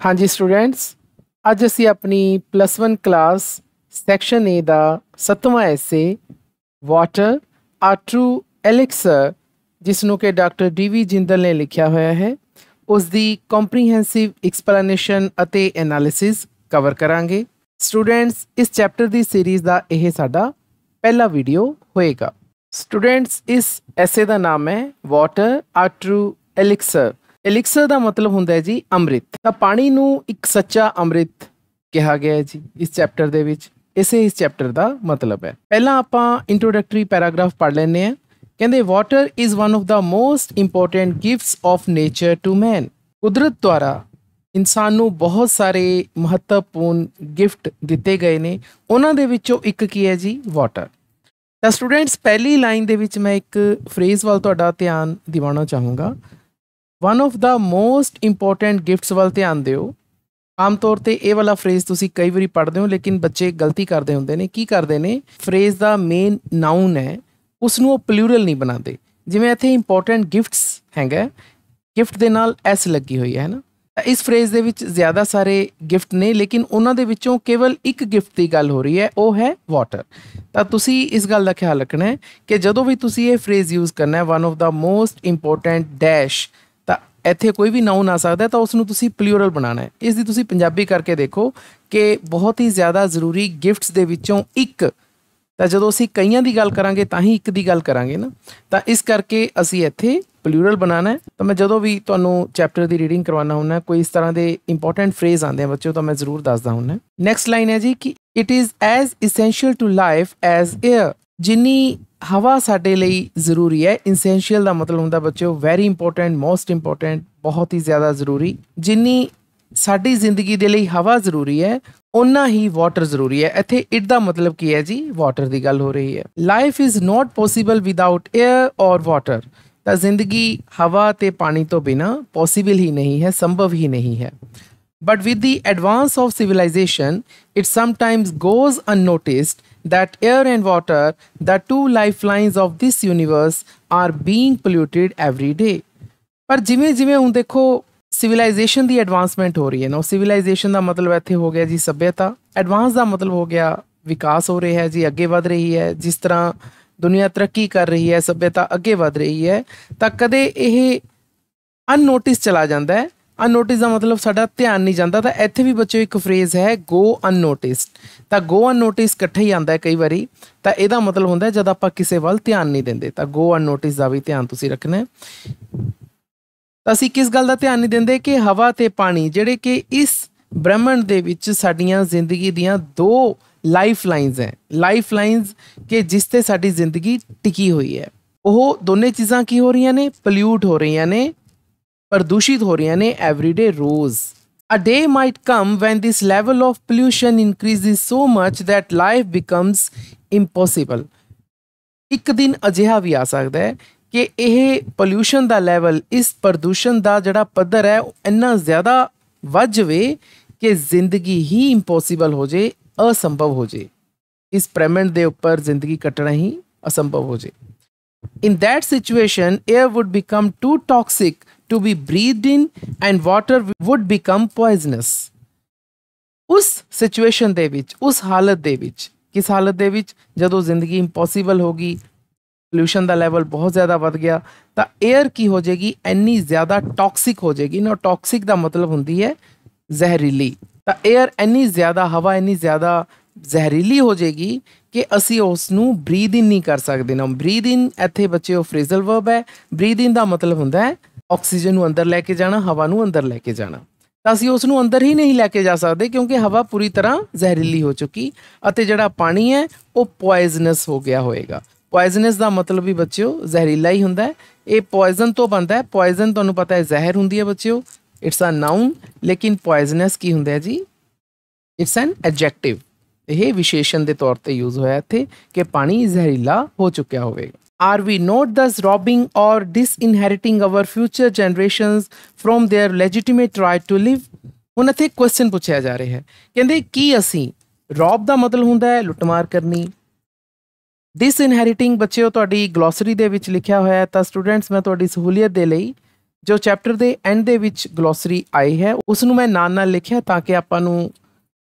हाँ जी स्टूडेंट्स अज असी अपनी plus one class section A का सत्तवें ऐसे वाटर आटरू एलिक्सर जिसनों के डॉक्टर डी वी जिंदल ने लिखा होया है उसकी कॉम्प्रीहेंसिव एक्सपलानेशन एनालिसिस कवर करा स्टूडेंट्स इस चैप्टर की सीरीज़ का यह साडा पहला वीडियो होएगा स्टूडेंट्स इस ऐसे का नाम है वाटर आटरू एलिक्सर ਐਲਿਕਸਰ ਦਾ ਮਤਲਬ ਹੁੰਦਾ ਹੈ ਜੀ ਅੰਮ੍ਰਿਤ ਤਾਂ ਪਾਣੀ ਨੂੰ ਇੱਕ ਸੱਚਾ ਅੰਮ੍ਰਿਤ ਕਿਹਾ ਗਿਆ ਹੈ ਜੀ ਇਸ ਚੈਪਟਰ ਦੇ ਵਿੱਚ ਇਸੇ ਇਸ ਚੈਪਟਰ ਦਾ ਮਤਲਬ ਹੈ ਪਹਿਲਾਂ ਆਪਾਂ ਇੰਟਰੋਡਕਟਰੀ ਪੈਰਾਗ੍ਰਾਫ ਪੜ੍ਹ ਲੈਨੇ ਆ ਕਹਿੰਦੇ water is one of the most important gifts of nature to man ਕੁਦਰਤ ਦੁਆਰਾ ਇਨਸਾਨ ਨੂੰ ਬਹੁਤ ਸਾਰੇ ਮਹੱਤਵਪੂਰਨ ਗਿਫਟ ਦਿੱਤੇ ਗਏ ਨੇ ਉਹਨਾਂ ਦੇ ਵਿੱਚੋਂ ਇੱਕ ਕੀ ਹੈ ਜੀ ਵਾਟਰ ਤਾਂ ਸਟੂਡੈਂਟਸ ਪਹਿਲੀ ਲਾਈਨ ਦੇ ਵਿੱਚ ਮੈਂ ਇੱਕ ਫਰੇਜ਼ ਵੱਲ ਤੁਹਾਡਾ ਧਿਆਨ ਦਿਵਾਉਣਾ ਚਾਹੂੰਗਾ one of the most important gifts ਵੱਲ ਧਿਆਨ ਦਿਓ ਆਮ ਤੌਰ ਤੇ ਇਹ ਵਾਲਾ ਫਰੇਜ਼ ਤੁਸੀਂ ਕਈ ਵਾਰੀ ਪੜ੍ਹਦੇ ਹੋ ਲੇਕਿਨ ਬੱਚੇ ਗਲਤੀ ਕਰਦੇ ਹੁੰਦੇ ਨੇ ਕੀ ਕਰਦੇ ਨੇ ਫਰੇਜ਼ ਦਾ ਮੇਨ ਨਾਉਨ ਹੈ ਉਸ ਨੂੰ ਉਹ ਪਲੂਰਲ ਨਹੀਂ ਬਣਾਉਂਦੇ ਜਿਵੇਂ ਇੱਥੇ ਇੰਪੋਰਟੈਂਟ ਗਿਫਟਸ ਹੈਗਾ ਗਿਫਟ ਦੇ ਨਾਲ ਐਸ ਲੱਗੀ ਹੋਈ ਹੈ ਨਾ ਇਸ ਫਰੇਜ਼ ਦੇ ਵਿੱਚ ਜ਼ਿਆਦਾ ਸਾਰੇ ਗਿਫਟ ਨੇ ਲੇਕਿਨ ਉਹਨਾਂ ਦੇ ਵਿੱਚੋਂ ਕੇਵਲ ਇੱਕ ਗਿਫਟ ਦੀ ਗੱਲ ਹੋ ਰਹੀ ਹੈ ਉਹ ਹੈ ਵਾਟਰ ਤਾਂ ਤੁਸੀਂ ਇਸ ਗੱਲ ਦਾ ਖਿਆਲ ਰੱਖਣਾ ਹੈ ਕਿ ਜਦੋਂ ਵੀ ਤੁਸੀਂ ਇਹ ਫਰੇਜ਼ ਯੂਜ਼ ਕਰਨਾ ਹੈ one of the most important dash ਤਾਂ ਇੱਥੇ ਕੋਈ ਵੀ ਨਾਉਨ ਆ ਸਕਦਾ ਤਾਂ ਉਸ ਨੂੰ ਤੁਸੀਂ ਪਲੂਰਲ ਬਣਾਣਾ ਹੈ ਇਸ ਦੀ ਤੁਸੀਂ ਪੰਜਾਬੀ ਕਰਕੇ ਦੇਖੋ ਕਿ ਬਹੁਤ ਹੀ ਜ਼ਿਆਦਾ ਜ਼ਰੂਰੀ ਗਿਫਟਸ ਦੇ ਵਿੱਚੋਂ ਇੱਕ ਤਾਂ ਜਦੋਂ ਅਸੀਂ ਕਈਆਂ ਦੀ ਗੱਲ ਕਰਾਂਗੇ ਤਾਂ ਹੀ ਇੱਕ ਦੀ ਗੱਲ ਕਰਾਂਗੇ ਨਾ ਤਾਂ ਇਸ ਕਰਕੇ ਅਸੀਂ ਇੱਥੇ ਪਲੂਰਲ ਬਣਾਣਾ ਹੈ ਤਾਂ ਮੈਂ ਜਦੋਂ ਵੀ ਤੁਹਾਨੂੰ ਚੈਪਟਰ ਦੀ ਰੀਡਿੰਗ ਕਰਵਾਉਣਾ ਹੁੰਦਾ ਕੋਈ ਇਸ ਤਰ੍ਹਾਂ ਦੇ ਇੰਪੋਰਟੈਂਟ ਫਰੇਜ਼ ਆਉਂਦੇ ਆ ਬੱਚਿਓ ਤਾਂ ਮੈਂ ਜ਼ਰੂਰ ਦੱਸਦਾ ਹੁੰਦਾ ਨੈਕਸਟ ਲਾਈਨ ਹੈ ਜੀ ਕਿ it is as essential to life as air ਜਿੰਨੀ ਹਵਾ ਸਾਡੇ ਲਈ ਜ਼ਰੂਰੀ ਹੈ ਇਨਸੈਂਸ਼ੀਅਲ ਦਾ ਮਤਲਬ ਹੁੰਦਾ ਬੱਚਿਓ ਵੈਰੀ ਇੰਪੋਰਟੈਂਟ ਮੋਸਟ ਇੰਪੋਰਟੈਂਟ ਬਹੁਤ ਹੀ ਜ਼ਿਆਦਾ ਜ਼ਰੂਰੀ ਜਿੰਨੀ ਸਾਡੀ ਜ਼ਿੰਦਗੀ ਦੇ ਲਈ ਹਵਾ ਜ਼ਰੂਰੀ ਹੈ ਉਨਾ ਹੀ ਵਾਟਰ ਜ਼ਰੂਰੀ ਹੈ ਇੱਥੇ ਇਟ ਦਾ ਮਤਲਬ ਕੀ ਹੈ ਜੀ ਵਾਟਰ ਦੀ ਗੱਲ ਹੋ ਰਹੀ ਹੈ life is not possible without air or water ਤਾਂ ਜ਼ਿੰਦਗੀ ਹਵਾ ਤੇ ਪਾਣੀ ਤੋਂ ਬਿਨਾ ਪੋਸੀਬਲ ਹੀ ਨਹੀਂ ਹੈ ਸੰਭਵ ਹੀ ਨਹੀਂ ਹੈ But with the advance of civilization, it sometimes goes unnoticed that air and water, the two lifelines of this universe, are being polluted every day. ਪਰ ਜਿਵੇਂ ਜਿਵੇਂ ਹੁਣ ਦੇਖੋ ਸਿਵਲਾਈਜੇਸ਼ਨ ਦੀ ਐਡਵਾਂਸਮੈਂਟ ਹੋ ਰਹੀ ਹੈ ਨਾ ਸਿਵਲਾਈਜੇਸ਼ਨ ਦਾ ਮਤਲਬ ਇੱਥੇ ਹੋ ਗਿਆ ਜੀ ਸਭਿਅਤਾ ਐਡਵਾਂਸ ਦਾ ਮਤਲਬ ਹੋ ਗਿਆ ਵਿਕਾਸ ਹੋ ਰਿਹਾ ਹੈ ਜੀ ਅੱਗੇ ਵਧ ਰਹੀ ਹੈ ਜਿਸ ਤਰ੍ਹਾਂ ਦੁਨੀਆ ਤਰੱਕੀ ਕਰ ਰਹੀ ਹੈ ਸਭਿਅਤਾ ਅੱਗੇ ਵਧ ਰਹੀ ਹੈ ਤਾਂ ਕਦੇ ਇਹ ਅਨਨੋਟਿਸ ਚਲਾ ਜਾਂਦਾ ਹੈ ਅਨਨੋਟਿਸ ਦਾ ਮਤਲਬ ਸਾਡਾ ਧਿਆਨ ਨਹੀਂ ਜਾਂਦਾ ਤਾਂ ਇੱਥੇ ਵੀ ਬੱਚੋ ਇੱਕ ਫਰੇਜ਼ ਹੈ ਗੋ ਅਨਨੋਟਿਸਡ ਤਾਂ ਗੋ ਅਨਨੋਟਿਸ ਇਕੱਠੇ ਹੀ ਆਂਦਾ ਹੈ ਕਈ ਵਾਰੀ ਤਾਂ ਇਹਦਾ ਮਤਲਬ ਹੁੰਦਾ ਜਦ ਆਪਾਂ ਕਿਸੇ ਵੱਲ ਧਿਆਨ ਨਹੀਂ ਦਿੰਦੇ ਤਾਂ ਗੋ ਅਨਨੋਟਿਸ ਦਾ ਵੀ ਧਿਆਨ ਤੁਸੀਂ ਰੱਖਣਾ ਹੈ ਤਾਂ ਅਸੀਂ ਕਿਸ ਗੱਲ ਦਾ ਧਿਆਨ ਨਹੀਂ ਦਿੰਦੇ ਕਿ ਹਵਾ ਤੇ ਪਾਣੀ ਜਿਹੜੇ ਕਿ ਇਸ ਬ੍ਰਹਮੰਡ ਦੇ ਵਿੱਚ ਸਾਡੀਆਂ ਜ਼ਿੰਦਗੀ ਦੀਆਂ ਦੋ ਲਾਈਫ ਲਾਈਨਸ ਹੈ ਲਾਈਫ ਲਾਈਨਸ ਕਿ ਜਿਸ ਤੇ ਸਾਡੀ ਜ਼ਿੰਦਗੀ ਟਿਕੀ ਹੋਈ ਹੈ ਉਹ ਦੋਨੇ ਚੀਜ਼ਾਂ ਕੀ ਹੋ ਰਹੀਆਂ ਨੇ ਪੋਲਿਊਟ ਹੋ ਰਹੀਆਂ ਨੇ प्रदूषित हो रही है यानी एवरीडे रोज a day might come when this level of pollution increases so much that life becomes impossible ਇੱਕ ਦਿਨ ਅਜਿਹਾ ਵੀ ਆ ਸਕਦਾ ਹੈ ਕਿ ਇਹ ਪੋਲੂਸ਼ਨ ਦਾ ਲੈਵਲ ਇਸ ਪ੍ਰਦੂਸ਼ਣ ਦਾ ਜਿਹੜਾ ਪੱਧਰ ਹੈ ਇੰਨਾ ਜ਼ਿਆਦਾ ਵੱਧ ਜਵੇ ਕਿ ਜ਼ਿੰਦਗੀ ਹੀ ਇੰਪੋਸੀਬਲ ਹੋ ਜੇ ਅਸੰਭਵ ਹੋ ਜੇ ਇਸ ਪ੍ਰੈਮੈਂਟ ਦੇ ਉੱਪਰ ਜ਼ਿੰਦਗੀ ਕੱਟਣਾ ਹੀ ਅਸੰਭਵ ਹੋ ਜੇ in that situation air would become too toxic to be breathed in and water would become poisonous ਉਸ ਸਿਚੁਏਸ਼ਨ ਦੇ ਵਿੱਚ ਉਸ ਹਾਲਤ ਦੇ ਵਿੱਚ ਕਿਸ ਹਾਲਤ ਦੇ ਵਿੱਚ ਜਦੋਂ ਜ਼ਿੰਦਗੀ ਇੰਪੋਸੀਬਲ ਹੋ ਗਈ ਪੋਲੂਸ਼ਨ ਦਾ ਲੈਵਲ ਬਹੁਤ ਜ਼ਿਆਦਾ ਵੱਧ ਗਿਆ ਤਾਂ 에ਅਰ ਕੀ ਹੋ ਜੇਗੀ ਇੰਨੀ ਜ਼ਿਆਦਾ ਟਾਕਸਿਕ ਹੋ ਜੇਗੀ ਨਾ ਟਾਕਸਿਕ ਦਾ ਮਤਲਬ ਹੁੰਦੀ ਹੈ ਜ਼ਹਿਰੀਲੀ ਤਾਂ 에ਅਰ ਇੰਨੀ ਜ਼ਿਆਦਾ ਹਵਾ ਇੰਨੀ ਜ਼ਿਆਦਾ ਜ਼ਹਿਰੀਲੀ ਹੋ ਜੇਗੀ ਕਿ ਅਸੀਂ ਉਸ ਨੂੰ ਬਰੀਦ ਇਨ ਨਹੀਂ ਕਰ ਸਕਦੇ ਨਾ ਬਰੀਦ ਇਨ ਇੱਥੇ ਬੱਚੇ ਉਹ ਫ੍ਰੇਜ਼ਲ ਵਰਬ ਹੈ ਬਰੀਦ ਇਨ ਦਾ ਮਤਲਬ ਹੁੰਦਾ ਹੈ ਆਕਸੀਜਨ ਨੂੰ ਅੰਦਰ ਲੈ ਕੇ ਜਾਣਾ ਹਵਾ ਨੂੰ ਅੰਦਰ ਲੈ ਕੇ ਜਾਣਾ ਤਾਂ ਅਸੀਂ ਉਸ ਨੂੰ ਅੰਦਰ ਹੀ ਨਹੀਂ ਲੈ ਕੇ ਜਾ ਸਕਦੇ ਕਿਉਂਕਿ ਹਵਾ ਪੂਰੀ ਤਰ੍ਹਾਂ ਜ਼ਹਿਰੀਲੀ ਹੋ ਚੁੱਕੀ ਅਤੇ ਜਿਹੜਾ ਪਾਣੀ ਹੈ ਉਹ ਪੋਇਜ਼ਨਸ ਹੋ ਗਿਆ ਹੋਏਗਾ ਪੋਇਜ਼ਨਸ ਦਾ ਮਤਲਬ ਵੀ ਬੱਚਿਓ ਜ਼ਹਿਰੀਲਾ ਹੀ ਹੁੰਦਾ ਹੈ ਇਹ ਪੋਇਜ਼ਨ ਤੋਂ ਬਣਦਾ ਹੈ ਪੋਇਜ਼ਨ ਤੁਹਾਨੂੰ ਪਤਾ ਹੈ ਜ਼ਹਿਰ ਹੁੰਦੀ ਹੈ ਬੱਚਿਓ ਇਟਸ ਅ ਨਾਉਨ ਲੇਕਿਨ ਪੋਇਜ਼ਨਸ ਕੀ ਹੁੰਦਾ ਹੈ ਜੀ ਇਟਸ ਐਨ ਐਡਜੈਕਟਿਵ ਇਹ ਵਿਸ਼ੇਸ਼ਣ ਦੇ ਤੌਰ ਤੇ ਯੂਜ਼ ਹੋਇਆ ਇੱਥੇ ਕਿ ਪਾਣੀ ਜ਼ਹਿਰੀਲਾ ਹੋ ਚੁੱਕਿਆ ਹੋਵੇਗਾ Are we not thus robbing or disinheriting our future generations from their legitimate right to live? ਉਹਨਾਂ ਤੇ ਕੁਐਸਚਨ ਪੁੱਛਿਆ ਜਾ ਰਿਹਾ ਹੈ ਕਹਿੰਦੇ ਕੀ ਅਸੀਂ ਰੌਬ ਦਾ ਮਤਲਬ ਹੁੰਦਾ ਹੈ ਲੁੱਟਮਾਰ ਕਰਨੀ ਡਿਸਇਨਹੈਰਿਟਿੰਗ ਬੱਚਿਓ ਤੁਹਾਡੀ ਗਲੋਸਰੀ ਦੇ ਵਿੱਚ ਲਿਖਿਆ ਹੋਇਆ ਹੈ ਤਾਂ ਸਟੂਡੈਂਟਸ ਮੈਂ ਤੁਹਾਡੀ ਸਹੂਲੀਅਤ ਦੇ ਲਈ ਜੋ ਚੈਪਟਰ ਦੇ ਐਂਡ ਦੇ ਵਿੱਚ ਗਲੋਸਰੀ ਆਈ ਹੈ ਉਸ ਨੂੰ ਮੈਂ ਨਾਲ ਨਾਲ ਲਿਖਿਆ ਤਾਂ ਕਿ ਆਪਾਂ ਨੂੰ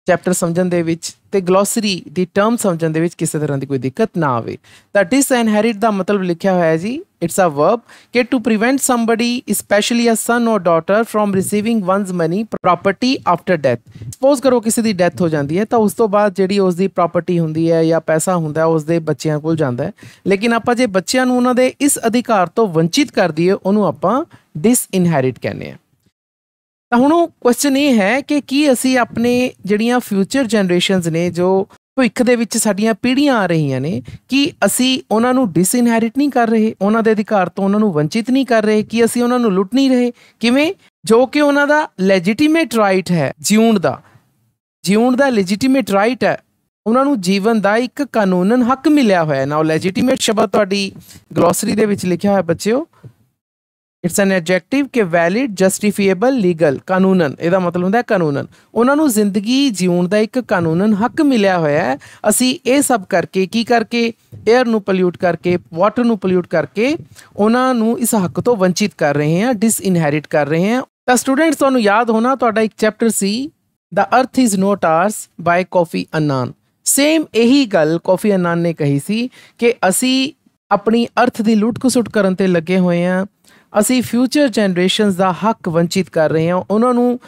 ਚੈਪਟਰ ਸਮਝਣ ਦੇ ਵਿੱਚ ਤੇ ਗਲੋਸਰੀ ਦੀ ਟਰਮ ਸਮਝਣ ਦੇ ਵਿੱਚ ਕਿਸੇ ਤਰ੍ਹਾਂ ਦੀ ਕੋਈ ਦਿੱਕਤ ਨਾ ਆਵੇ ਤਾਂ ਡਿਸ ਇਨਹੈਰਿਟ ਦਾ ਮਤਲਬ ਲਿਖਿਆ ਹੋਇਆ ਹੈ ਜੀ ਇਟਸ ਅ ਵਰਬ ਕਿ to prevent somebody specially a son or daughter from receiving one's money property after death suppose ਕਰੋ ਕਿਸੇ ਦੀ ਡੈਥ ਹੋ ਜਾਂਦੀ ਹੈ ਤਾਂ ਉਸ ਤੋਂ ਬਾਅਦ ਜਿਹੜੀ ਉਸ ਦੀ ਪ੍ਰਾਪਰਟੀ ਹੁੰਦੀ ਹੈ ਜਾਂ ਪੈਸਾ ਹੁੰਦਾ ਉਸ ਦੇ ਬੱਚਿਆਂ ਕੋਲ ਜਾਂਦਾ ਹੈ ਲੇਕਿਨ ਆਪਾਂ ਜੇ ਬੱਚਿਆਂ ਨੂੰ ਉਹਨਾਂ ਦੇ ਇਸ ਅਧਿਕਾਰ ਤੋਂ ਵੰਚਿਤ ਕਰ ਦਈਏ ਉਹਨੂੰ ਆਪਾਂ ਡਿਸ ਇਨਹੈਰਿਟ ਕਹਿੰਦੇ ਆ ਤਾਂ ਹੁਣ ਉਹ ਕੁਐਸਚਨ ਇਹ ਹੈ ਕਿ ਕੀ ਅਸੀਂ ਆਪਣੇ ਜਿਹੜੀਆਂ ਫਿਊਚਰ ਜਨਰੇਸ਼ਨਸ ਨੇ ਜੋ ਭਵਿੱਖ ਦੇ ਵਿੱਚ ਸਾਡੀਆਂ ਪੀੜ੍ਹੀਆਂ ਆ ਰਹੀਆਂ ਨੇ ਕਿ ਅਸੀਂ ਉਹਨਾਂ ਨੂੰ ਡਿਸਇਨਹੈਰਿਟ ਨਹੀਂ ਕਰ ਰਹੇ ਉਹਨਾਂ ਦੇ ਅਧਿਕਾਰ ਤੋਂ ਉਹਨਾਂ ਨੂੰ ਵੰਚਿਤ ਨਹੀਂ ਕਰ ਰਹੇ ਕਿ ਅਸੀਂ ਉਹਨਾਂ ਨੂੰ ਲੁੱਟ ਨਹੀਂ ਰਹੇ ਕਿਵੇਂ ਜੋ ਕਿ ਉਹਨਾਂ ਦਾ ਲੈਜੀਟਿਮੇਟ ਰਾਈਟ ਹੈ ਜਿਉਣ ਦਾ ਜਿਉਣ ਦਾ ਲੈਜੀਟਿਮੇਟ ਰਾਈਟ ਹੈ ਉਹਨਾਂ ਨੂੰ ਜੀਵਨ ਦਾ ਇੱਕ ਕਾਨੂੰਨਨ ਹੱਕ ਮਿਲਿਆ ਹੋਇਆ ਹੈ ਨਾ ਉਹ ਸ਼ਬਦ ਤੁਹਾਡੀ ਗਲੋਸਰੀ ਦੇ ਵਿੱਚ ਲਿਖਿਆ ਹੋਇਆ ਬੱਚਿਓ ਇਟਸ ਐਨ ਐਡਜੈਕਟਿਵ ਕਿ ਵੈਲਿਡ ਜਸਟੀਫੀਏਬਲ ਲੀਗਲ ਕਾਨੂੰਨਨ ਇਹਦਾ ਮਤਲਬ ਹੁੰਦਾ ਹੈ ਕਾਨੂੰਨਨ ਉਹਨਾਂ ਨੂੰ ਜ਼ਿੰਦਗੀ ਜਿਉਣ ਦਾ ਇੱਕ ਕਾਨੂੰਨਨ ਹੱਕ ਮਿਲਿਆ ਹੋਇਆ ਹੈ ਅਸੀਂ ਇਹ ਸਭ ਕਰਕੇ ਕੀ ਕਰਕੇ 에ਅਰ ਨੂੰ ਪੋਲਿਊਟ ਕਰਕੇ ਵਾਟਰ ਨੂੰ ਪੋਲਿਊਟ ਕਰਕੇ ਉਹਨਾਂ ਨੂੰ ਇਸ ਹੱਕ ਤੋਂ ਵੰਚਿਤ ਕਰ ਰਹੇ ਹਾਂ ਡਿਸਇਨਹੈਰਿਟ ਕਰ ਰਹੇ ਹਾਂ ਤਾਂ ਸਟੂਡੈਂਟਸ ਤੁਹਾਨੂੰ ਯਾਦ ਹੋਣਾ ਤੁਹਾਡਾ ਇੱਕ ਚੈਪਟਰ ਸੀ the earth is not ours by Kofi Annan same ਇਹੀ ਗੱਲ ਕਾਫੀ ਅਨਾਨ ਨੇ ਕਹੀ ਸੀ ਕਿ ਅਸੀਂ ਆਪਣੀ ਅਰਥ ਦੀ ਲੁੱਟ-ਖਸੁੱਟ ਕਰਨ ਤੇ ਲੱਗੇ ਹੋਏ ਹਾਂ ਅਸੀਂ ਫਿਊਚਰ ਜਨਰੇਸ਼ਨਸ ਦਾ ਹੱਕ ਵੰਚਿਤ ਕਰ ਰਹੇ ਹਾਂ ਉਹਨਾਂ ਨੂੰ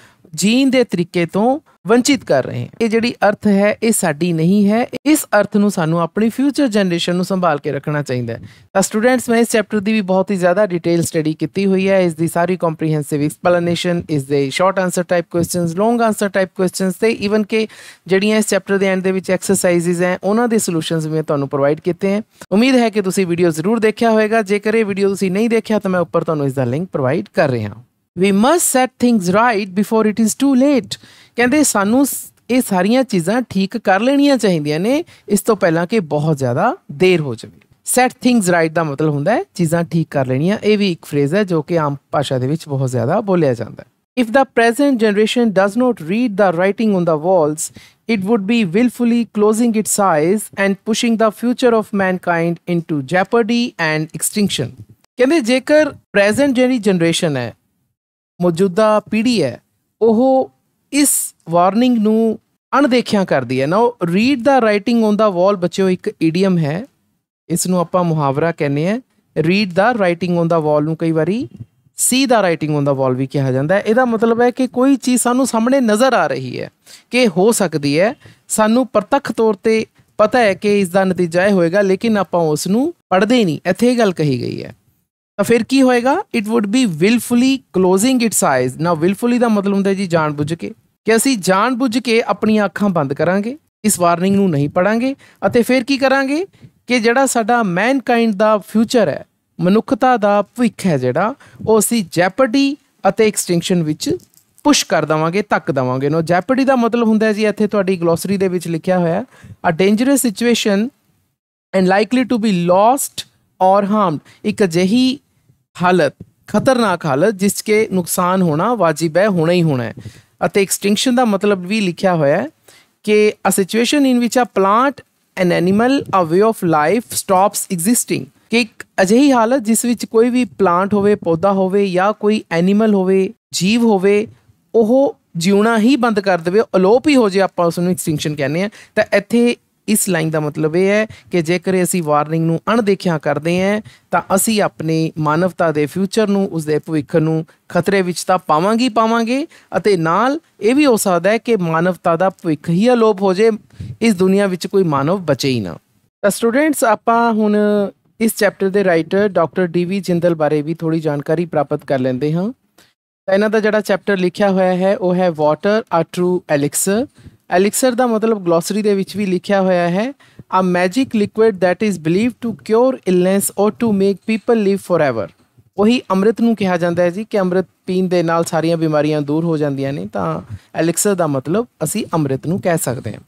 ਜੀਣ ਦੇ ਤਰੀਕੇ ਤੋਂ ਵੰਚਿਤ ਕਰ ਰਹੇ ਹਾਂ ਇਹ ਜਿਹੜੀ ਅਰਥ ਹੈ ਇਹ ਸਾਡੀ ਨਹੀਂ ਹੈ ਇਸ ਅਰਥ ਨੂੰ ਸਾਨੂੰ ਆਪਣੀ ਫਿਊਚਰ ਜਨਰੇਸ਼ਨ ਨੂੰ ਸੰਭਾਲ ਕੇ ਰੱਖਣਾ ਚਾਹੀਦਾ ਹੈ ਤਾਂ ਸਟੂਡੈਂਟਸ ਮੈਂ ਇਸ ਚੈਪਟਰ ਦੀ ਵੀ ਬਹੁਤ ਹੀ ਜ਼ਿਆਦਾ ਡਿਟੇਲ ਸਟੱਡੀ ਕੀਤੀ ਹੋਈ ਹੈ ਇਸ ਦੀ ਸਾਰੀ ਕੰਪਰੀਹੈਂਸਿਵ ਐਕਸਪਲੇਨੇਸ਼ਨ ਇਸ ਦੇ short answer type questions long answer type questions ਤੇ ਇਵਨ ਕਿ ਜਿਹੜੀਆਂ ਇਸ ਚੈਪਟਰ ਦੇ ਐਂਡ ਦੇ ਵਿੱਚ ਐਕਸਰਸਾਈਜ਼ਸ ਹੈ ਉਹਨਾਂ ਦੇ ਸੋਲੂਸ਼ਨਸ ਵੀ ਤੁਹਾਨੂੰ ਪ੍ਰੋਵਾਈਡ ਕੀਤੇ ਹਨ ਉਮੀਦ ਹੈ ਕਿ ਤੁਸੀਂ ਵੀਡੀਓ ਜ਼ਰੂਰ ਦੇਖਿਆ ਹੋਵੇਗਾ ਜੇਕਰ ਇਹ ਵੀਡੀਓ ਤੁਸੀਂ ਨਹੀਂ ਦੇਖਿਆ ਤਾਂ ਮੈਂ ਉੱਪਰ ਤੁਹਾਨੂੰ ਇਸ ਦਾ ਲਿੰਕ ਪ੍ਰੋਵਾਈਡ ਕਰ ਰਿਹਾ ਹਾਂ we must set things right before it is too late ਕਹਿੰਦੇ ਸਾਨੂੰ ਇਹ ਸਾਰੀਆਂ ਚੀਜ਼ਾਂ ਠੀਕ ਕਰ ਲੈਣੀਆਂ ਚਾਹੀਦੀਆਂ ਨੇ ਇਸ ਤੋਂ ਪਹਿਲਾਂ ਕਿ ਬਹੁਤ ਜ਼ਿਆਦਾ ਦੇਰ ਹੋ ਜਾਵੇ ਸੈਟ ਥਿੰਗਸ ਰਾਈਟ ਦਾ ਮਤਲਬ ਹੁੰਦਾ ਹੈ ਚੀਜ਼ਾਂ ਠੀਕ ਕਰ ਲੈਣੀਆਂ ਇਹ ਵੀ ਇੱਕ ਫਰੇਜ਼ ਹੈ ਜੋ ਕਿ ਆਮ ਭਾਸ਼ਾ ਦੇ ਵਿੱਚ ਬਹੁਤ ਜ਼ਿਆਦਾ ਬੋਲਿਆ ਜਾਂਦਾ ਹੈ If the present generation does not read the writing on the walls, it would be willfully closing its eyes and pushing the future of mankind into jeopardy and extinction. ਕਹਿੰਦੇ ਜੇਕਰ ਪ੍ਰੈਜ਼ੈਂਟ ਜਿਹੜੀ ਜਨਰੇਸ਼ਨ ਹੈ ਮੌਜੂਦਾ ਪੀੜ੍ਹੀ ਹੈ ਉਹ ਇਸ warning ਨੂੰ ਅਣਦੇਖਿਆ ਕਰਦੀ ਹੈ ਨਾ read the writing on the wall ਬੱਚਿਓ ਇੱਕ ਈਡੀਅਮ ਹੈ ਇਸ ਨੂੰ ਆਪਾਂ ਮੁਹਾਵਰਾ ਕਹਿੰਦੇ ਆ read the writing on the wall ਨੂੰ ਕਈ ਵਾਰੀ ਸੀ ਦਾ ਰਾਈਟਿੰਗ ਔਨ ਦਾ ਵਾਲ ਵੀ ਕਿਹਾ ਜਾਂਦਾ ਹੈ ਇਹਦਾ ਮਤਲਬ ਹੈ ਕਿ ਕੋਈ ਚੀਜ਼ ਸਾਨੂੰ ਸਾਹਮਣੇ ਨਜ਼ਰ ਆ ਰਹੀ ਹੈ ਕਿ ਹੋ ਸਕਦੀ ਹੈ ਸਾਨੂੰ ਪ੍ਰਤੱਖ ਤੌਰ ਤੇ ਪਤਾ ਹੈ ਕਿ ਇਸ ਦਾ ਨਤੀਜਾ ਹੋਏਗਾ ਲੇਕਿਨ ਆਪਾਂ ਉਸ ਨੂੰ ਪੜਦੇ ਨਹੀਂ ਇੱਥੇ ਇਹ ਗੱਲ ਕਹੀ ਗਈ ਹੈ ਤਾਂ ਫਿਰ ਕੀ ਹੋਏਗਾ it would be wilfully closing its eyes ਨਾ ਵਿਲਫੁਲੀ ਦਾ ਮਤਲਬ ਹੁੰਦਾ ਜੀ ਜਾਣਬੁੱਝ ਕੇ ਕਿ ਅਸੀਂ ਜਾਣਬੁੱਝ ਕੇ ਆਪਣੀਆਂ ਅੱਖਾਂ ਬੰਦ ਕਰਾਂਗੇ ਇਸ ਵਾਰਨਿੰਗ ਨੂੰ ਨਹੀਂ ਪੜਾਂਗੇ ਅਤੇ ਫਿਰ ਕੀ ਕਰਾਂਗੇ ਕਿ ਜਿਹੜਾ ਸਾਡਾ ਮੈਨਕਾਈਂਡ ਦਾ ਫਿਊਚਰ ਹੈ ਮਨੁੱਖਤਾ ਦਾ ਭਵਿੱਖ ਹੈ ਜਿਹੜਾ ਉਹ ਅਸੀਂ ਜੈਪਰਡੀ ਅਤੇ ਐਕਸਟਿੰਕਸ਼ਨ ਵਿੱਚ ਪੁਸ਼ ਕਰ ਦਵਾਂਗੇ ਤੱਕ ਦਵਾਂਗੇ ਨੋ ਜੈਪਰਡੀ ਦਾ ਮਤਲਬ ਹੁੰਦਾ ਹੈ ਜੀ ਇੱਥੇ ਤੁਹਾਡੀ ਗਲੋਸਰੀ ਦੇ ਵਿੱਚ ਲਿਖਿਆ ਹੋਇਆ ਆ dangerous situation and likely to be lost or harmed ਇੱਕ ਅਜਿਹੀ ਹਾਲਤ ਖਤਰਨਾਕ ਹਾਲਤ ਜਿਸ ਕੇ ਨੁਕਸਾਨ ਹੋਣਾ ਵਾਜਿਬ ਹੈ ਹੋਣਾ ਹੀ ਹੋਣਾ ਹੈ ਅਤੇ ਐਕਸਟਿੰਕਸ਼ਨ ਦਾ ਮਤਲਬ ਵੀ ਲਿਖਿਆ ਹੋਇਆ ਹੈ ਕਿ a situation in which a plant an animal a way of life stops existing ਕਿ ਇੱਕ ਅਜਿਹੀ ਹਾਲਤ ਜਿਸ ਵਿੱਚ ਕੋਈ ਵੀ ਪਲਾਂਟ ਹੋਵੇ ਪੌਦਾ ਹੋਵੇ ਜਾਂ ਕੋਈ ਐਨੀਮਲ ਹੋਵੇ ਜੀਵ ਹੋਵੇ ਉਹ ਜਿਉਣਾ ਹੀ ਬੰਦ ਕਰ ਦੇਵੇ ਅਲੋਪ ਹੀ ਹੋ ਜੇ ਆਪਾਂ ਉਸ ਨੂੰ ਐਕਸਟਿੰਕਸ਼ਨ ਕਹਿੰਦੇ ਆ ਤਾਂ ਇੱਥੇ ਇਸ ਲਾਈਨ ਦਾ ਮਤਲਬ ਇਹ ਹੈ ਕਿ ਜੇਕਰ ਅਸੀਂ ਵਾਰਨਿੰਗ ਨੂੰ ਅਣਦੇਖਿਆ ਕਰਦੇ ਹਾਂ ਤਾਂ ਅਸੀਂ ਆਪਣੀ ਮਾਨਵਤਾ ਦੇ ਫਿਊਚਰ ਨੂੰ ਉਸ ਦੇ ਭਵਿੱਖ ਨੂੰ ਖਤਰੇ ਵਿੱਚ ਤਾਂ ਪਾਵਾਂਗੇ ਪਾਵਾਂਗੇ ਅਤੇ ਨਾਲ ਇਹ ਵੀ ਹੋ ਸਕਦਾ ਹੈ ਕਿ ਮਾਨਵਤਾ ਦਾ ਭਵਿੱਖ ਹੀ ਅਲੋਪ ਹੋ ਜੇ ਇਸ ਦੁਨੀਆ ਵਿੱਚ ਕੋਈ ਮਾਨਵ ਬਚੇ ਹੀ ਨਾ ਤਾਂ ਸਟੂਡੈਂਟਸ ਆਪਾਂ ਹੁਣ ਇਸ ਚੈਪਟਰ ਦੇ ਰਾਈਟਰ ਡਾਕਟਰ ਡੀਵੀ ਜਿੰਦਲ ਬਾਰੇ ਵੀ ਥੋੜੀ ਜਾਣਕਾਰੀ ਪ੍ਰਾਪਤ ਕਰ ਲੈਂਦੇ ਹਾਂ ਤਾਂ ਇਹਨਾਂ ਦਾ ਜਿਹੜਾ ਚੈਪਟਰ ਲਿਖਿਆ ਹੋਇਆ ਹੈ ਉਹ ਹੈ ਵਾਟਰ ਆ ਟਰੂ ਐਲਿਕਸਰ ਐਲਿਕਸਰ ਦਾ ਮਤਲਬ ਗਲੋਸਰੀ ਦੇ ਵਿੱਚ ਵੀ ਲਿਖਿਆ ਹੋਇਆ ਹੈ a magic liquid that is believe to cure illness or to make people live forever ਉਹੀ ਅੰਮ੍ਰਿਤ ਨੂੰ ਕਿਹਾ ਜਾਂਦਾ ਹੈ ਜੀ ਕਿ ਅੰਮ੍ਰਿਤ ਪੀਣ ਦੇ ਨਾਲ ਸਾਰੀਆਂ ਬਿਮਾਰੀਆਂ ਦੂਰ ਹੋ ਜਾਂਦੀਆਂ ਨੇ ਤਾਂ ਐਲਿਕਸਰ ਦਾ ਮਤਲਬ ਅਸੀਂ ਅੰਮ੍ਰਿਤ ਨੂੰ ਕਹਿ ਸਕਦੇ ਹਾਂ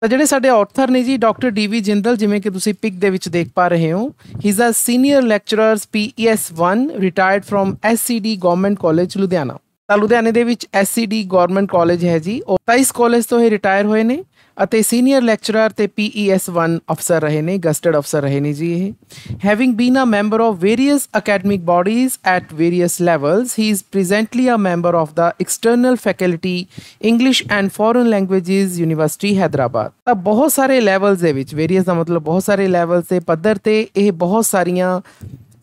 ਤਾਂ ਜਿਹੜੇ ਸਾਡੇ ਆਥਰ ਨੇ ਜੀ ਡਾਕਟਰ ਡੀ ਵੀ ਜਿੰਦਲ ਜਿਵੇਂ ਕਿ ਤੁਸੀਂ ਪਿਕ ਦੇ ਵਿੱਚ ਦੇਖ ਪਾ ਰਹੇ ਹੋ he is a senior lecturer PS one 1 retired from SCD government college Ludhiana ਤਾਂ ਲੁਧਿਆਣੇ ਦੇ ਵਿੱਚ ਐਸਸੀਡੀ ਗਵਰਨਮੈਂਟ ਕਾਲਜ ਹੈ ਜੀ ਉਹ ਤਾਂ ਇਸ ਕਾਲਜ ਤੋਂ ਹੀ ਰਿਟਾਇਰ ਹੋਏ ਨੇ ਅਤੇ ਸੀਨੀਅਰ ਲੈਕਚਰਰ ਤੇ ਪੀਈਐਸ 1 ਅਫਸਰ ਰਹੇ ਨੇ ਗਸਟਡ ਅਫਸਰ ਰਹੇ ਨੇ ਜੀ ਇਹ having been a member of various academic bodies at various levels he is presently a member of the external faculty English and foreign languages university Hyderabad ਤਾਂ ਬਹੁਤ ਸਾਰੇ ਲੈਵਲਸ ਦੇ ਵਿੱਚ ਵੇਰੀਅਸ ਦਾ ਮਤਲਬ ਬਹੁਤ ਸਾਰੇ ਲੈਵਲਸ ਤੇ ਪੱਧਰ ਤੇ ਇਹ ਬਹੁਤ ਸਾਰੀਆਂ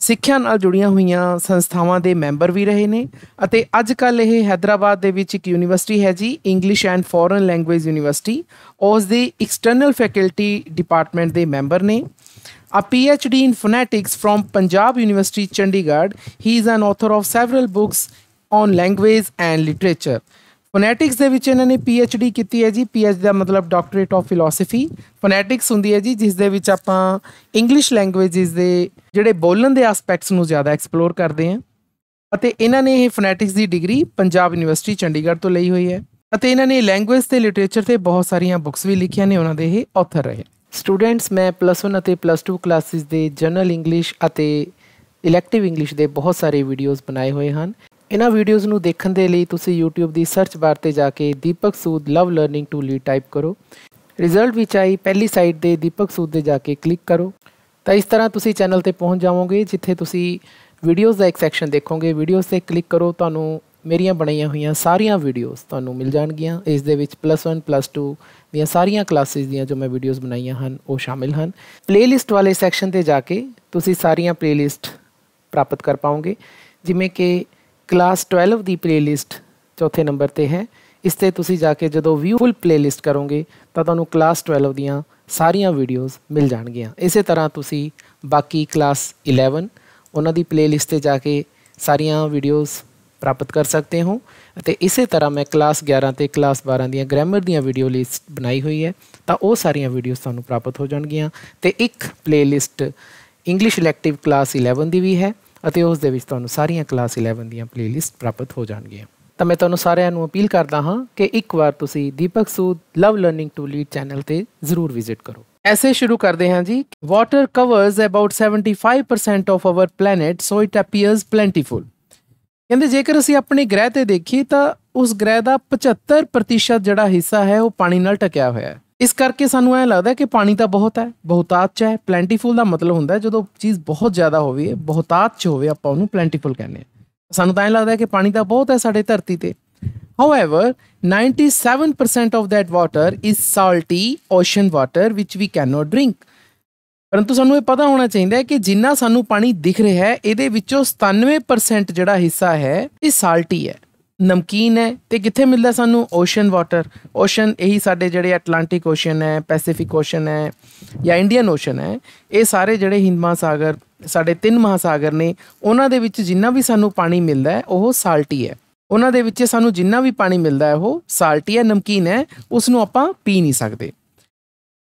ਸਿੱਖਿਆ ਨਾਲ ਜੁੜੀਆਂ ਹੋਈਆਂ ਸੰਸਥਾਵਾਂ ਦੇ ਮੈਂਬਰ ਵੀ ਰਹੇ ਨੇ ਅਤੇ ਅੱਜ ਕੱਲ ਇਹ ਹైదరాబాద్ ਦੇ ਵਿੱਚ ਇੱਕ ਯੂਨੀਵਰਸਿਟੀ ਹੈ ਜੀ English and foreign language university ਉਸ ਦੇ ਐਕਸਟਰਨਲ ਫੈਕਲਟੀ ਡਿਪਾਰਟਮੈਂਟ ਦੇ ਮੈਂਬਰ ਨੇ a PhD in phonetics from Punjab University, Chandigarh. He is an author of several books on language and literature. Phonetics ਦੇ ਵਿੱਚ ਇਹਨਾਂ ਨੇ ਪੀ ਐਚ ਡੀ ਕੀਤੀ ਹੈ ਜੀ ਪੀ ਐਚ ਦਾ ਮਤਲਬ ਡਾਕਟਰੇਟ ਆਫ ਫਿਲਾਸਫੀ ਫੋਨੈਟਿਕਸ ਹੁੰਦੀ ਹੈ ਜੀ ਜਿਸ ਦੇ ਵਿੱਚ ਆਪਾਂ ਇੰਗਲਿਸ਼ ਲੈਂਗੁਏਜਸ ਦੇ ਜਿਹੜੇ ਬੋਲਣ ਦੇ ਐਸਪੈਕਟਸ ਨੂੰ ਜ਼ਿਆਦਾ ਐਕਸਪਲੋਰ ਕਰਦੇ ਹਾਂ ਅਤੇ ਇਹਨਾਂ ਨੇ ਇਹ ਫੋਨੈਟਿਕਸ ਦੀ ਡਿਗਰੀ ਪੰਜਾਬ ਯੂਨੀਵਰਸਿਟੀ ਚੰਡੀਗੜ੍ਹ ਤੋਂ ਲਈ ਹੋਈ ਹੈ ਅਤੇ ਇਹਨਾਂ ਨੇ ਲੈਂਗੁਏਜ ਤੇ ਲਿਟਰੇਚਰ ਤੇ ਬਹੁਤ ਸਾਰੀਆਂ ਬੁੱਕਸ ਵੀ ਲਿਖੀਆਂ ਨੇ ਉਹਨਾਂ ਦੇ ਇਹ ਆਥਰ ਰਹੇ ਸਟੂਡੈਂਟਸ ਮੈਂ ਪਲੱਸ 1 ਅਤੇ ਪਲੱਸ 2 ਕਲਾਸਿਸ ਦੇ ਜਨਰਲ ਇੰਗਲਿਸ਼ ਅਤੇ ਇਲੈਕਟਿਵ ਇੰਗਲਿਸ਼ ਦੇ ਬਹੁਤ ਸਾਰੇ ਵੀਡੀਓਜ਼ ਬਣਾਏ ਹੋਏ ਹਨ ਇਹਨਾਂ ਵੀਡੀਓਜ਼ ਨੂੰ ਦੇਖਣ ਦੇ ਲਈ ਤੁਸੀਂ YouTube ਦੀ ਸਰਚ ਬਾਰ ਤੇ ਜਾ ਕੇ Deepak Sood love learning to lead type ਕਰੋ ਰਿਜ਼ਲਟ ਵਿੱਚ ਆਈ ਪਹਿਲੀ ਸਾਈਟ ਦੇ ਦੀਪਕ ਸੂਦ ਦੇ ਜਾ ਕੇ ਕਲਿੱਕ ਕਰੋ ਤਾਂ ਇਸ ਤਰ੍ਹਾਂ ਤੁਸੀਂ ਚੈਨਲ ਤੇ ਪਹੁੰਚ ਜਾਵੋਗੇ ਜਿੱਥੇ ਤੁਸੀਂ ਵੀਡੀਓਜ਼ ਦਾ ਇੱਕ ਸੈਕਸ਼ਨ ਦੇਖੋਗੇ ਵੀਡੀਓਜ਼ ਤੇ ਕਲਿੱਕ ਕਰੋ ਤੁਹਾਨੂੰ ਮੇਰੀਆਂ ਬਣਾਈਆਂ ਹੋਈਆਂ ਸਾਰੀਆਂ ਵੀਡੀਓਜ਼ ਤੁਹਾਨੂੰ ਮਿਲ ਜਾਣਗੀਆਂ ਇਸ ਦੇ ਵਿੱਚ +1 +2 ਦੀਆਂ ਸਾਰੀਆਂ ਕਲਾਸਿਸ ਦੀਆਂ ਜੋ ਮੈਂ ਵੀਡੀਓਜ਼ ਬਣਾਈਆਂ ਹਨ ਉਹ ਸ਼ਾਮਿਲ ਹਨ ਪਲੇਲਿਸਟ ਵਾਲੇ ਸੈਕਸ਼ਨ ਤੇ ਜਾ ਕੇ ਤੁਸੀਂ ਸਾਰੀਆਂ ਪਲੇਲਿਸਟ ਪ੍ਰਾਪਤ ਕਰ ਪਾਓਗੇ ਜਿਵੇਂ ਕਿ ਕਲਾਸ 12 ਦੀ ਪਲੇਲਿਸਟ ਚੌਥੇ ਨੰਬਰ ਤੇ ਹੈ ਇਸ ਤੇ ਤੁਸੀਂ ਜਾ ਕੇ ਜਦੋਂ ਵਿਊ ਫੁੱਲ ਪਲੇਲਿਸਟ ਕਰੋਗੇ ਤਾਂ ਤੁਹਾਨੂੰ ਕਲਾਸ 12 ਦੀਆਂ ਸਾਰੀਆਂ ਵੀਡੀਓਜ਼ ਮਿਲ ਜਾਣਗੀਆਂ ਇਸੇ ਤਰ੍ਹਾਂ ਤੁਸੀਂ ਬਾਕੀ ਕਲਾਸ 11 ਉਹਨਾਂ ਦੀ ਪਲੇਲਿਸਟ ਤੇ ਜਾ ਕੇ ਸਾਰੀਆਂ ਵੀਡੀਓਜ਼ ਪ੍ਰਾਪਤ ਕਰ ਸਕਦੇ ਹੋ ਅਤੇ ਇਸੇ ਤਰ੍ਹਾਂ ਮੈਂ ਕਲਾਸ 11 ਤੇ ਕਲਾਸ 12 ਦੀਆਂ ਗ੍ਰਾਮਰ ਦੀਆਂ ਵੀਡੀਓ ਲਿਸਟ ਬਣਾਈ ਹੋਈ ਹੈ ਤਾਂ ਉਹ ਸਾਰੀਆਂ ਵੀਡੀਓਜ਼ ਤੁਹਾਨੂੰ ਪ੍ਰਾਪਤ ਹੋ ਜਾਣਗੀਆਂ ਤੇ ਇੱਕ ਪਲੇਲਿਸਟ ਇੰਗਲਿਸ਼ ਇਲੈਕਟਿਵ ਕਲਾਸ 11 ਦੀ ਵੀ ਹੈ ਅਤੇ ਉਸ ਦੇ ਵਿੱਚ ਤੁਹਾਨੂੰ ਸਾਰੀਆਂ ਕਲਾਸ 11 ਦੀਆਂ ਪਲੇਲਿਸਟ ਪ੍ਰਾਪਤ ਹੋ ਜਾਣਗੀਆਂ ਤਾਂ ਮੈਂ ਤੁਹਾਨੂੰ ਸਾਰਿਆਂ ਨੂੰ ਅਪੀਲ ਕਰਦਾ ਹਾਂ ਕਿ ਇੱਕ ਵਾਰ ਤੁਸੀਂ Deepak Sood love learning to lead channel ਤੇ ਜ਼ਰੂਰ ਵਿਜ਼ਿਟ ਕਰੋ ਐਸੇ ਸ਼ੁਰੂ ਕਰਦੇ ਹਾਂ ਜੀ water covers about 75% of our planet so it appears plentiful ਕਹਿੰਦੇ ਜੇਕਰ ਅਸੀਂ ਆਪਣੇ ਗ੍ਰਹਿ ਤੇ ਦੇਖੀਏ ਤਾਂ ਉਸ ਗ੍ਰਹਿ ਦਾ 75% ਜਿਹੜਾ ਹਿੱਸਾ ਹੈ ਉਹ ਪਾਣੀ ਨਾਲ ਟਕਿਆ ਹੋਇਆ ਹੈ ਇਸ ਕਰਕੇ ਸਾਨੂੰ ਐ ਲੱਗਦਾ ਕਿ ਪਾਣੀ ਤਾਂ ਬਹੁਤ ਹੈ ਬਹੁਤਾਤ ਚ ਹੈ ਪਲੈਂਟੀਫੁਲ ਦਾ ਮਤਲਬ ਹੁੰਦਾ ਜਦੋਂ ਚੀਜ਼ ਬਹੁਤ ਜ਼ਿਆਦਾ ਹੋਵੇ ਬਹੁਤਾਤ ਚ ਹੋਵੇ ਆਪਾਂ ਉਹਨੂੰ ਪਲੈਂਟੀਫੁਲ ਕਹਿੰਦੇ ਆ ਸਾਨੂੰ ਤਾਂ ਐ ਲੱਗਦਾ ਕਿ ਪਾਣੀ ਤਾਂ ਬਹੁਤ ਹੈ ਸਾਡੇ ਧਰਤੀ ਤੇ however 97% of that water is salty ocean water which we cannot drink ਪਰੰਤੂ ਸਾਨੂੰ ਇਹ ਪਤਾ ਹੋਣਾ ਚਾਹੀਦਾ ਹੈ ਕਿ ਜਿੰਨਾ ਸਾਨੂੰ ਪਾਣੀ ਦਿਖ ਰਿਹਾ ਹੈ ਇਹਦੇ ਵਿੱਚੋਂ 97% ਜਿਹੜਾ ਹਿੱਸਾ ਹੈ ਇਹ ਸਾਲਟੀ ਹੈ ਨਮਕੀਨ ਹੈ ਤੇ ਕਿੱਥੇ ਮਿਲਦਾ ਸਾਨੂੰ ਓਸ਼ਨ ਵਾਟਰ ਓਸ਼ਨ ਇਹੀ ਸਾਡੇ ਜਿਹੜੇ ਐਟਲਾਂਟਿਕ ਓਸ਼ਨ ਹੈ ਪੈਸੀਫਿਕ ਓਸ਼ਨ ਹੈ ਜਾਂ ਇੰਡੀਅਨ ਓਸ਼ਨ ਹੈ ਇਹ ਸਾਰੇ ਜਿਹੜੇ ਹਿੰਦ ਮਹਾਸਾਗਰ ਸਾਡੇ ਤਿੰਨ ਮਹਾਸਾਗਰ ਨੇ ਉਹਨਾਂ ਦੇ ਵਿੱਚ ਜਿੰਨਾ ਵੀ ਸਾਨੂੰ ਪਾਣੀ ਮਿਲਦਾ ਹੈ ਉਹ ਸਾਲਟੀ ਹੈ ਉਹਨਾਂ ਦੇ ਵਿੱਚ ਸਾਨੂੰ ਜਿੰਨਾ ਵੀ ਪਾਣੀ ਮਿਲਦਾ ਹੈ ਉਹ ਸਾਲਟੀ ਹੈ ਨਮਕੀਨ ਹੈ ਉਸ ਨੂੰ ਆਪਾਂ ਪੀ ਨਹੀਂ ਸਕਦੇ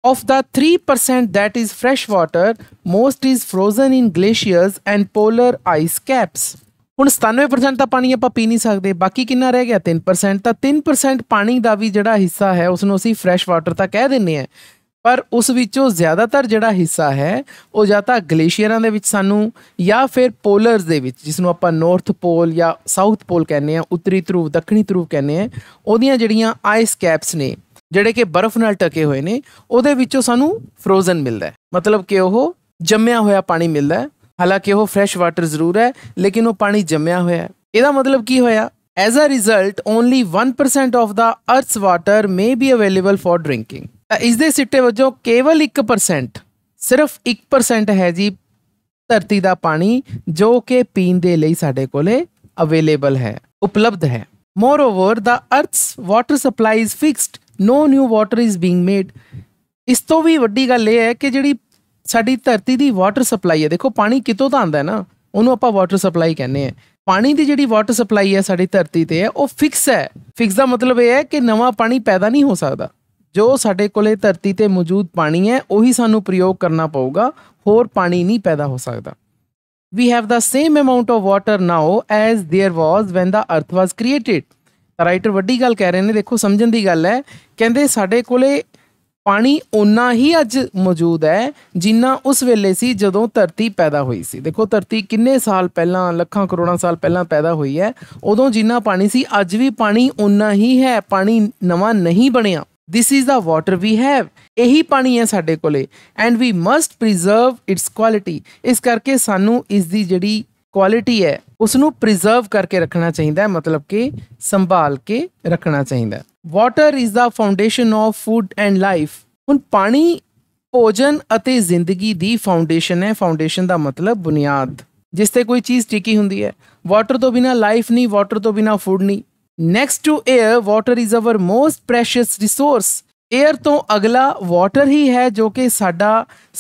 Of the 3% that is fresh water, most is frozen in glaciers and polar ice caps. ਹੁਣ 97% ਤਾਂ ਪਾਣੀ ਆਪਾਂ ਪੀ ਨਹੀਂ ਸਕਦੇ ਬਾਕੀ ਕਿੰਨਾ ਰਹਿ ਗਿਆ 3% ਤਾਂ 3% ਪਾਣੀ ਦਾ ਵੀ ਜਿਹੜਾ ਹਿੱਸਾ ਹੈ ਉਸ ਨੂੰ ਅਸੀਂ ਫਰੈਸ਼ ਵਾਟਰ ਤਾਂ ਕਹਿ ਦਿੰਨੇ ਆ ਪਰ ਉਸ ਵਿੱਚੋਂ ਜ਼ਿਆਦਾਤਰ ਜਿਹੜਾ ਹਿੱਸਾ ਹੈ ਉਹ ਜਾਂ ਤਾਂ ਗਲੇਸ਼ੀਅਰਾਂ ਦੇ ਵਿੱਚ ਸਾਨੂੰ ਜਾਂ ਫਿਰ ਪੋਲਰਸ ਦੇ ਵਿੱਚ ਜਿਸ ਨੂੰ ਆਪਾਂ ਨਾਰਥ ਪੋਲ ਜਾਂ ਸਾਊਥ ਪੋਲ ਕਹਿੰਦੇ ਆ ਉੱਤਰੀ ਧਰੂਵ ਦੱਖਣੀ ਧਰੂਵ ਕਹਿੰਦੇ ਆ ਉਹਦੀਆਂ ਜਿਹੜੀਆਂ ਆਈਸ ਕੈਪਸ ਨੇ ਜਿਹੜੇ ਕਿ ਬਰਫ਼ ਨਾਲ ਟਕੇ ਹੋਏ ਨੇ ਉਹਦੇ ਵਿੱਚੋਂ ਸਾਨੂੰ ਫਰੋਜ਼ਨ ਮਿਲਦਾ ਹੈ ਮਤਲਬ ਕਿ ਉਹ ਜੰਮਿਆ ਹੋਇਆ ਪਾਣੀ ਮਿਲਦਾ ਹੈ ਹਾਲਾਂਕਿ ਉਹ ਫਰੈਸ਼ ਵਾਟਰ ਜ਼ਰੂਰ ਹੈ ਲੇਕਿਨ ਉਹ ਪਾਣੀ ਜੰਮਿਆ ਹੋਇਆ ਹੈ ਇਹਦਾ ਮਤਲਬ ਕੀ ਹੋਇਆ as a result only 1% of the earth's water may be available for drinking ਇਸ ਦੇ ਸਿੱਟੇ ਵਜੋਂ ਕੇਵਲ 1% ਸਿਰਫ 1% ਹੈ ਜੀ ਧਰਤੀ ਦਾ ਪਾਣੀ ਜੋ ਕਿ ਪੀਣ ਦੇ ਲਈ ਸਾਡੇ ਕੋਲੇ ਅਵੇਲੇਬਲ ਹੈ ਉਪਲਬਧ ਹੈ moreover the earth's water supply is fixed no new water is being made ਇਸ ਤੋਂ ਵੀ ਵੱਡੀ ਗੱਲ ਇਹ ਹੈ ਕਿ ਜਿਹੜੀ ਸਾਡੀ ਧਰਤੀ ਦੀ ਵਾਟਰ ਸਪਲਾਈ ਹੈ ਦੇਖੋ ਪਾਣੀ ਕਿਤੋਂ ਤਾਂ ਆਉਂਦਾ ਹੈ ਨਾ ਉਹਨੂੰ ਆਪਾਂ ਵਾਟਰ ਸਪਲਾਈ ਕਹਿੰਦੇ ਆ ਪਾਣੀ ਦੀ ਜਿਹੜੀ ਵਾਟਰ ਸਪਲਾਈ ਹੈ ਸਾਡੀ ਧਰਤੀ ਤੇ ਹੈ ਉਹ ਫਿਕਸ ਹੈ ਫਿਕਸ ਦਾ ਮਤਲਬ ਇਹ ਹੈ ਕਿ ਨਵਾਂ ਪਾਣੀ ਪੈਦਾ ਨਹੀਂ ਹੋ ਸਕਦਾ ਜੋ ਸਾਡੇ ਕੋਲੇ ਧਰਤੀ ਤੇ ਮੌਜੂਦ ਪਾਣੀ ਹੈ ਉਹੀ ਸਾਨੂੰ ਪ੍ਰਯੋਗ ਕਰਨਾ ਪਊਗਾ ਹੋਰ ਪਾਣੀ ਨਹੀਂ ਪੈਦਾ ਹੋ ਸਕਦਾ we have the same amount of water now as there was when the earth was created writer ਵੱਡੀ ਗੱਲ ਕਹਿ ਰਹੇ ਨੇ ਦੇਖੋ ਸਮਝਣ ਦੀ ਗੱਲ ਹੈ ਕਹਿੰਦੇ ਸਾਡੇ ਕੋਲੇ ਪਾਣੀ ਉਨਾ ਹੀ ਅੱਜ ਮੌਜੂਦ ਹੈ ਜਿੰਨਾ ਉਸ ਵੇਲੇ ਸੀ ਜਦੋਂ ਧਰਤੀ ਪੈਦਾ ਹੋਈ ਸੀ ਦੇਖੋ ਧਰਤੀ ਕਿੰਨੇ ਸਾਲ ਪਹਿਲਾਂ ਲੱਖਾਂ ਕਰੋੜਾਂ ਸਾਲ ਪਹਿਲਾਂ ਪੈਦਾ ਹੋਈ ਹੈ ਉਦੋਂ ਜਿੰਨਾ ਪਾਣੀ ਸੀ ਅੱਜ ਵੀ ਪਾਣੀ ਉਨਾ ਹੀ ਹੈ ਪਾਣੀ ਨਵਾਂ ਨਹੀਂ ਬਣਿਆ this is the water we have ਇਹੀ ਪਾਣੀ ਹੈ ਸਾਡੇ ਕੋਲੇ and we must preserve its quality ਇਸ ਕਰਕੇ ਸਾਨੂੰ ਇਸ ਦੀ ਜਿਹੜੀ ਕੁਆਲਿਟੀ ਹੈ ਉਸ ਨੂੰ ਪ੍ਰੀਜ਼ਰਵ ਕਰਕੇ ਰੱਖਣਾ ਚਾਹੀਦਾ ਹੈ ਮਤਲਬ ਕਿ ਸੰਭਾਲ ਕੇ ਰੱਖਣਾ ਚਾਹੀਦਾ ਹੈ water is the foundation of food and life ਹੁਣ ਪਾਣੀ ਭੋਜਨ ਅਤੇ ਜ਼ਿੰਦਗੀ ਦੀ ਫਾਊਂਡੇਸ਼ਨ ਹੈ ਫਾਊਂਡੇਸ਼ਨ ਦਾ ਮਤਲਬ ਬੁਨਿਆਦ ਜਿਸ ਤੇ ਕੋਈ ਚੀਜ਼ ਟਿਕੀ ਹੁੰਦੀ ਹੈ ਵਾਟਰ ਤੋਂ ਬਿਨਾ ਲਾਈਫ ਨਹੀਂ ਵਾਟਰ ਤੋਂ ਬਿਨਾ ਫੂਡ ਨਹੀਂ next to air water is our most precious resource air ਤੋਂ ਅਗਲਾ ਵਾਟਰ ਹੀ ਹੈ ਜੋ ਕਿ ਸਾਡਾ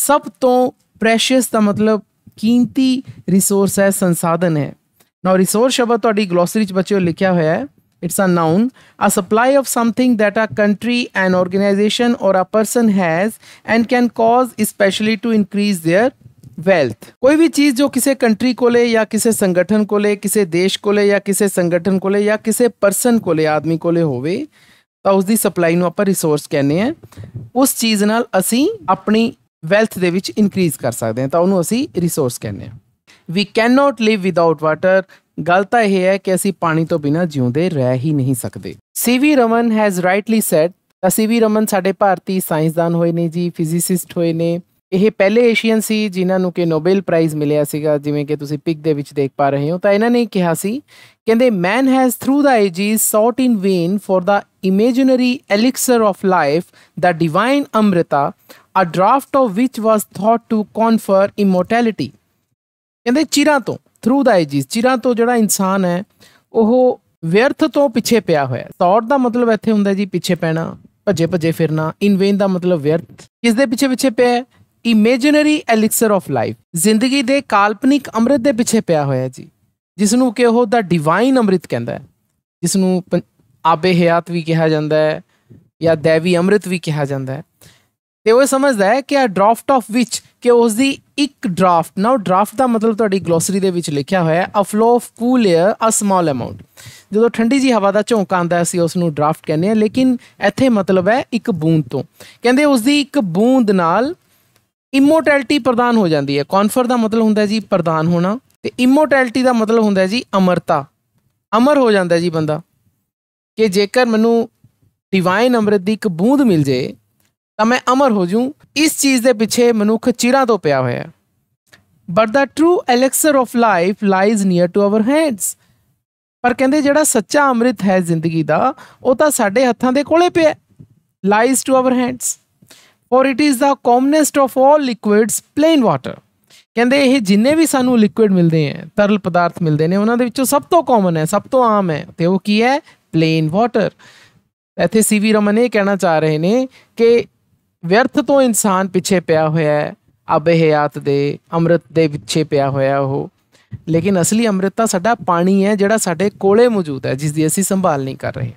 ਸਭ ਤੋਂ ਪ੍ਰੈਸ਼ੀਅਸ ਦਾ ਮਤਲਬ ਕੀਮਤੀ ਰਿਸੋਰਸ ਹੈ ਸੰਸਾਧਨ ਹੈ ਨਾਓ ਰਿਸੋਰਸ ਸ਼ਬਦ ਤੁਹਾਡੀ ਗਲੋਸਰੀ ਚ ਬੱਚਿਓ ਲਿਖਿਆ ਹੋਇਆ ਹੈ it's a noun a supply of something that a country and organisation or a person has and can use especially to increase their wealth कोई भी चीज जो किसी कंट्री को ले या किसी संगठन को ले किसी देश को ले या किसी संगठन को ले या किसी पर्सन को ले आदमी को ले होवे तो उसकी सप्लाई नु अपन रिसोर्स कहने हैं उस चीज नाल असी अपनी वैल्थ के विच कर सकते हैं तो उन्होंने असी रिसोर्स कहने we can not live without water ਗੱਲ ਤਾਂ ਇਹ ਹੈ ਕਿ ਅਸੀਂ ਪਾਣੀ ਤੋਂ ਬਿਨਾ ਜਿਉਂਦੇ ਰਹਿ ਹੀ ਨਹੀਂ ਸਕਦੇ C V Raman has rightly said C V Raman ਸਾਡੇ ਭਾਰਤੀ ਸਾਇੰਸਦਾਨ ਹੋਏ ਨੇ ਜੀ ਫਿਜ਼ਿਸਿਸਟ ਹੋਏ ਨੇ ਇਹ ਪਹਿਲੇ ਏਸ਼ੀਅਨ ਸੀ ਜਿਨ੍ਹਾਂ ਨੂੰ ਕਿ ਨੋਬਲ ਪ੍ਰਾਈਜ਼ ਮਿਲਿਆ ਸੀਗਾ ਜਿਵੇਂ ਕਿ ਤੁਸੀਂ ਪਿਕ ਦੇ ਵਿੱਚ ਦੇਖ ਪਾ ਰਹੇ ਹੋ ਤਾਂ ਇਹਨਾਂ ਨੇ ਕਿਹਾ ਸੀ ਕਹਿੰਦੇ man has through the ages sought in vain for the imaginary elixir of life the divine Amrita a draught of which was thought to confer immortality ਕਹਿੰਦੇ ਚਿਰਾਂ ਤੋਂ ਥਰੂ ਦਾ ਏਜਿਸ ਚਿਰਾਂ ਤੋਂ ਜਿਹੜਾ ਇਨਸਾਨ ਹੈ ਉਹ ਵਿਅਰਥ ਤੋਂ ਪਿੱਛੇ ਪਿਆ ਹੋਇਆ ਹੈ ਤੌਰ ਦਾ ਮਤਲਬ ਇੱਥੇ ਹੁੰਦਾ ਜੀ ਪਿੱਛੇ ਪੈਣਾ ਭੱਜੇ ਭੱਜੇ ਫਿਰਨਾ ਇਨਵੇਨ ਦਾ ਮਤਲਬ ਵਿਅਰਥ ਕਿਸ ਦੇ ਪਿੱਛੇ ਪਿੱਛੇ ਪਿਆ ਇਮੇਜਿਨਰੀ ਐਲਿਕਸਰ ਆਫ ਲਾਈਫ ਜ਼ਿੰਦਗੀ ਦੇ ਕਾਲਪਨਿਕ ਅੰਮ੍ਰਿਤ ਦੇ ਪਿੱਛੇ ਪਿਆ ਹੋਇਆ ਜੀ ਜਿਸ ਨੂੰ ਕਿ ਉਹ ਦਾ ਡਿਵਾਈਨ ਅੰਮ੍ਰਿਤ ਕਹਿੰਦਾ ਹੈ ਜਿਸ ਨੂੰ ਆਬੇ ਹਯਾਤ ਵੀ ਕਿਹਾ ਜਾਂਦਾ ਹੈ ਜਾਂ ਦੇਵੀ ਅੰਮ੍ਰਿਤ ਵੀ ਕਿਹਾ ਜਾਂਦਾ ਹੈ ਤੇ ਉਹ ਸਮਝਦਾ ਹੈ ਕਿ ਆ ਡ੍ਰਾਫਟ ਆਫ ਵਿਚ ਕਿ ਉਸ ਦੀ ਇੱਕ ਡਰਾਫਟ ਨਾਓ ਡਰਾਫਟ ਦਾ ਮਤਲਬ ਤੁਹਾਡੀ ਗਲੋਸਰੀ ਦੇ ਵਿੱਚ ਲਿਖਿਆ ਹੋਇਆ ਹੈ a flow of cool air a small amount ਜਦੋਂ ਠੰਡੀ ਜੀ ਹਵਾ ਦਾ ਝੋਂਕ ਆਂਦਾ ਹੈ ਅਸੀਂ ਉਸ ਨੂੰ ਡਰਾਫਟ ਕਹਿੰਦੇ ਹਾਂ ਲੇਕਿਨ ਇੱਥੇ ਮਤਲਬ ਹੈ ਇੱਕ ਬੂੰਦ ਤੋਂ ਕਹਿੰਦੇ ਉਸ ਦੀ ਇੱਕ ਬੂੰਦ ਨਾਲ ਇਮੋਰਟੈਲਿਟੀ ਪ੍ਰਦਾਨ ਹੋ ਜਾਂਦੀ ਹੈ ਕਨਫਰ ਦਾ ਮਤਲਬ ਹੁੰਦਾ ਜੀ ਪ੍ਰਦਾਨ ਹੋਣਾ ਤੇ ਇਮੋਰਟੈਲਿਟੀ ਦਾ ਮਤਲਬ ਹੁੰਦਾ ਜੀ ਅਮਰਤਾ ਅਮਰ ਹੋ ਜਾਂਦਾ ਜੀ ਬੰਦਾ ਕਿ ਜੇਕਰ ਮੈਨੂੰ ਡਿਵਾਈਨ ਅਮਰਤ ਦੀ ਇੱਕ ਬੂੰਦ ਮਿਲ ਜੇ ਤਾਂ ਮੈਂ ਅਮਰ ਹੋ ਜੂ ਇਸ ਚੀਜ਼ ਦੇ ਪਿੱਛੇ ਮਨੁੱਖ ਚਿਰਾਂ ਤੋਂ ਪਿਆ ਹੋਇਆ but the true elixir of life lies near to our hands ਪਰ ਕਹਿੰਦੇ ਜਿਹੜਾ ਸੱਚਾ ਅੰਮ੍ਰਿਤ ਹੈ ਜ਼ਿੰਦਗੀ ਦਾ ਉਹ ਤਾਂ ਸਾਡੇ ਹੱਥਾਂ ਦੇ ਕੋਲੇ ਪਿਆ lies to our hands for it is the commonest of all liquids plain water ਕਹਿੰਦੇ ਇਹ ਜਿੰਨੇ ਵੀ ਸਾਨੂੰ ਲਿਕੁਇਡ ਮਿਲਦੇ ਆ ਤਰਲ ਪਦਾਰਥ ਮਿਲਦੇ ਨੇ ਉਹਨਾਂ ਦੇ ਵਿੱਚੋਂ ਸਭ ਤੋਂ ਕਾਮਨ ਹੈ ਸਭ ਤੋਂ ਆਮ ਹੈ ਤੇ ਉਹ ਕੀ ਹੈ ਪਲੇਨ ਵਾਟਰ ਇੱਥੇ ਸੀਵੀ ਰਮਨ ਇਹ ਕਹਿਣਾ ਚਾਹ ਰਹੇ ਨੇ ਕਿ ਵਿਅਰਥ ਤੋਂ ਇਨਸਾਨ ਪਿੱਛੇ ਪਿਆ ਹੋਇਆ ਹੈ ਆਬੇ ਦੇ ਅੰਮ੍ਰਿਤ ਦੇ ਪਿੱਛੇ ਪਿਆ ਹੋਇਆ ਉਹ ਲੇਕਿਨ ਅਸਲੀ ਅੰਮ੍ਰਿਤ ਤਾਂ ਸਾਡਾ ਪਾਣੀ ਹੈ ਜਿਹੜਾ ਸਾਡੇ ਕੋਲੇ ਮੌਜੂਦ ਹੈ ਜਿਸ ਦੀ ਅਸੀਂ ਸੰਭਾਲ ਨਹੀਂ ਕਰ ਰਹੇ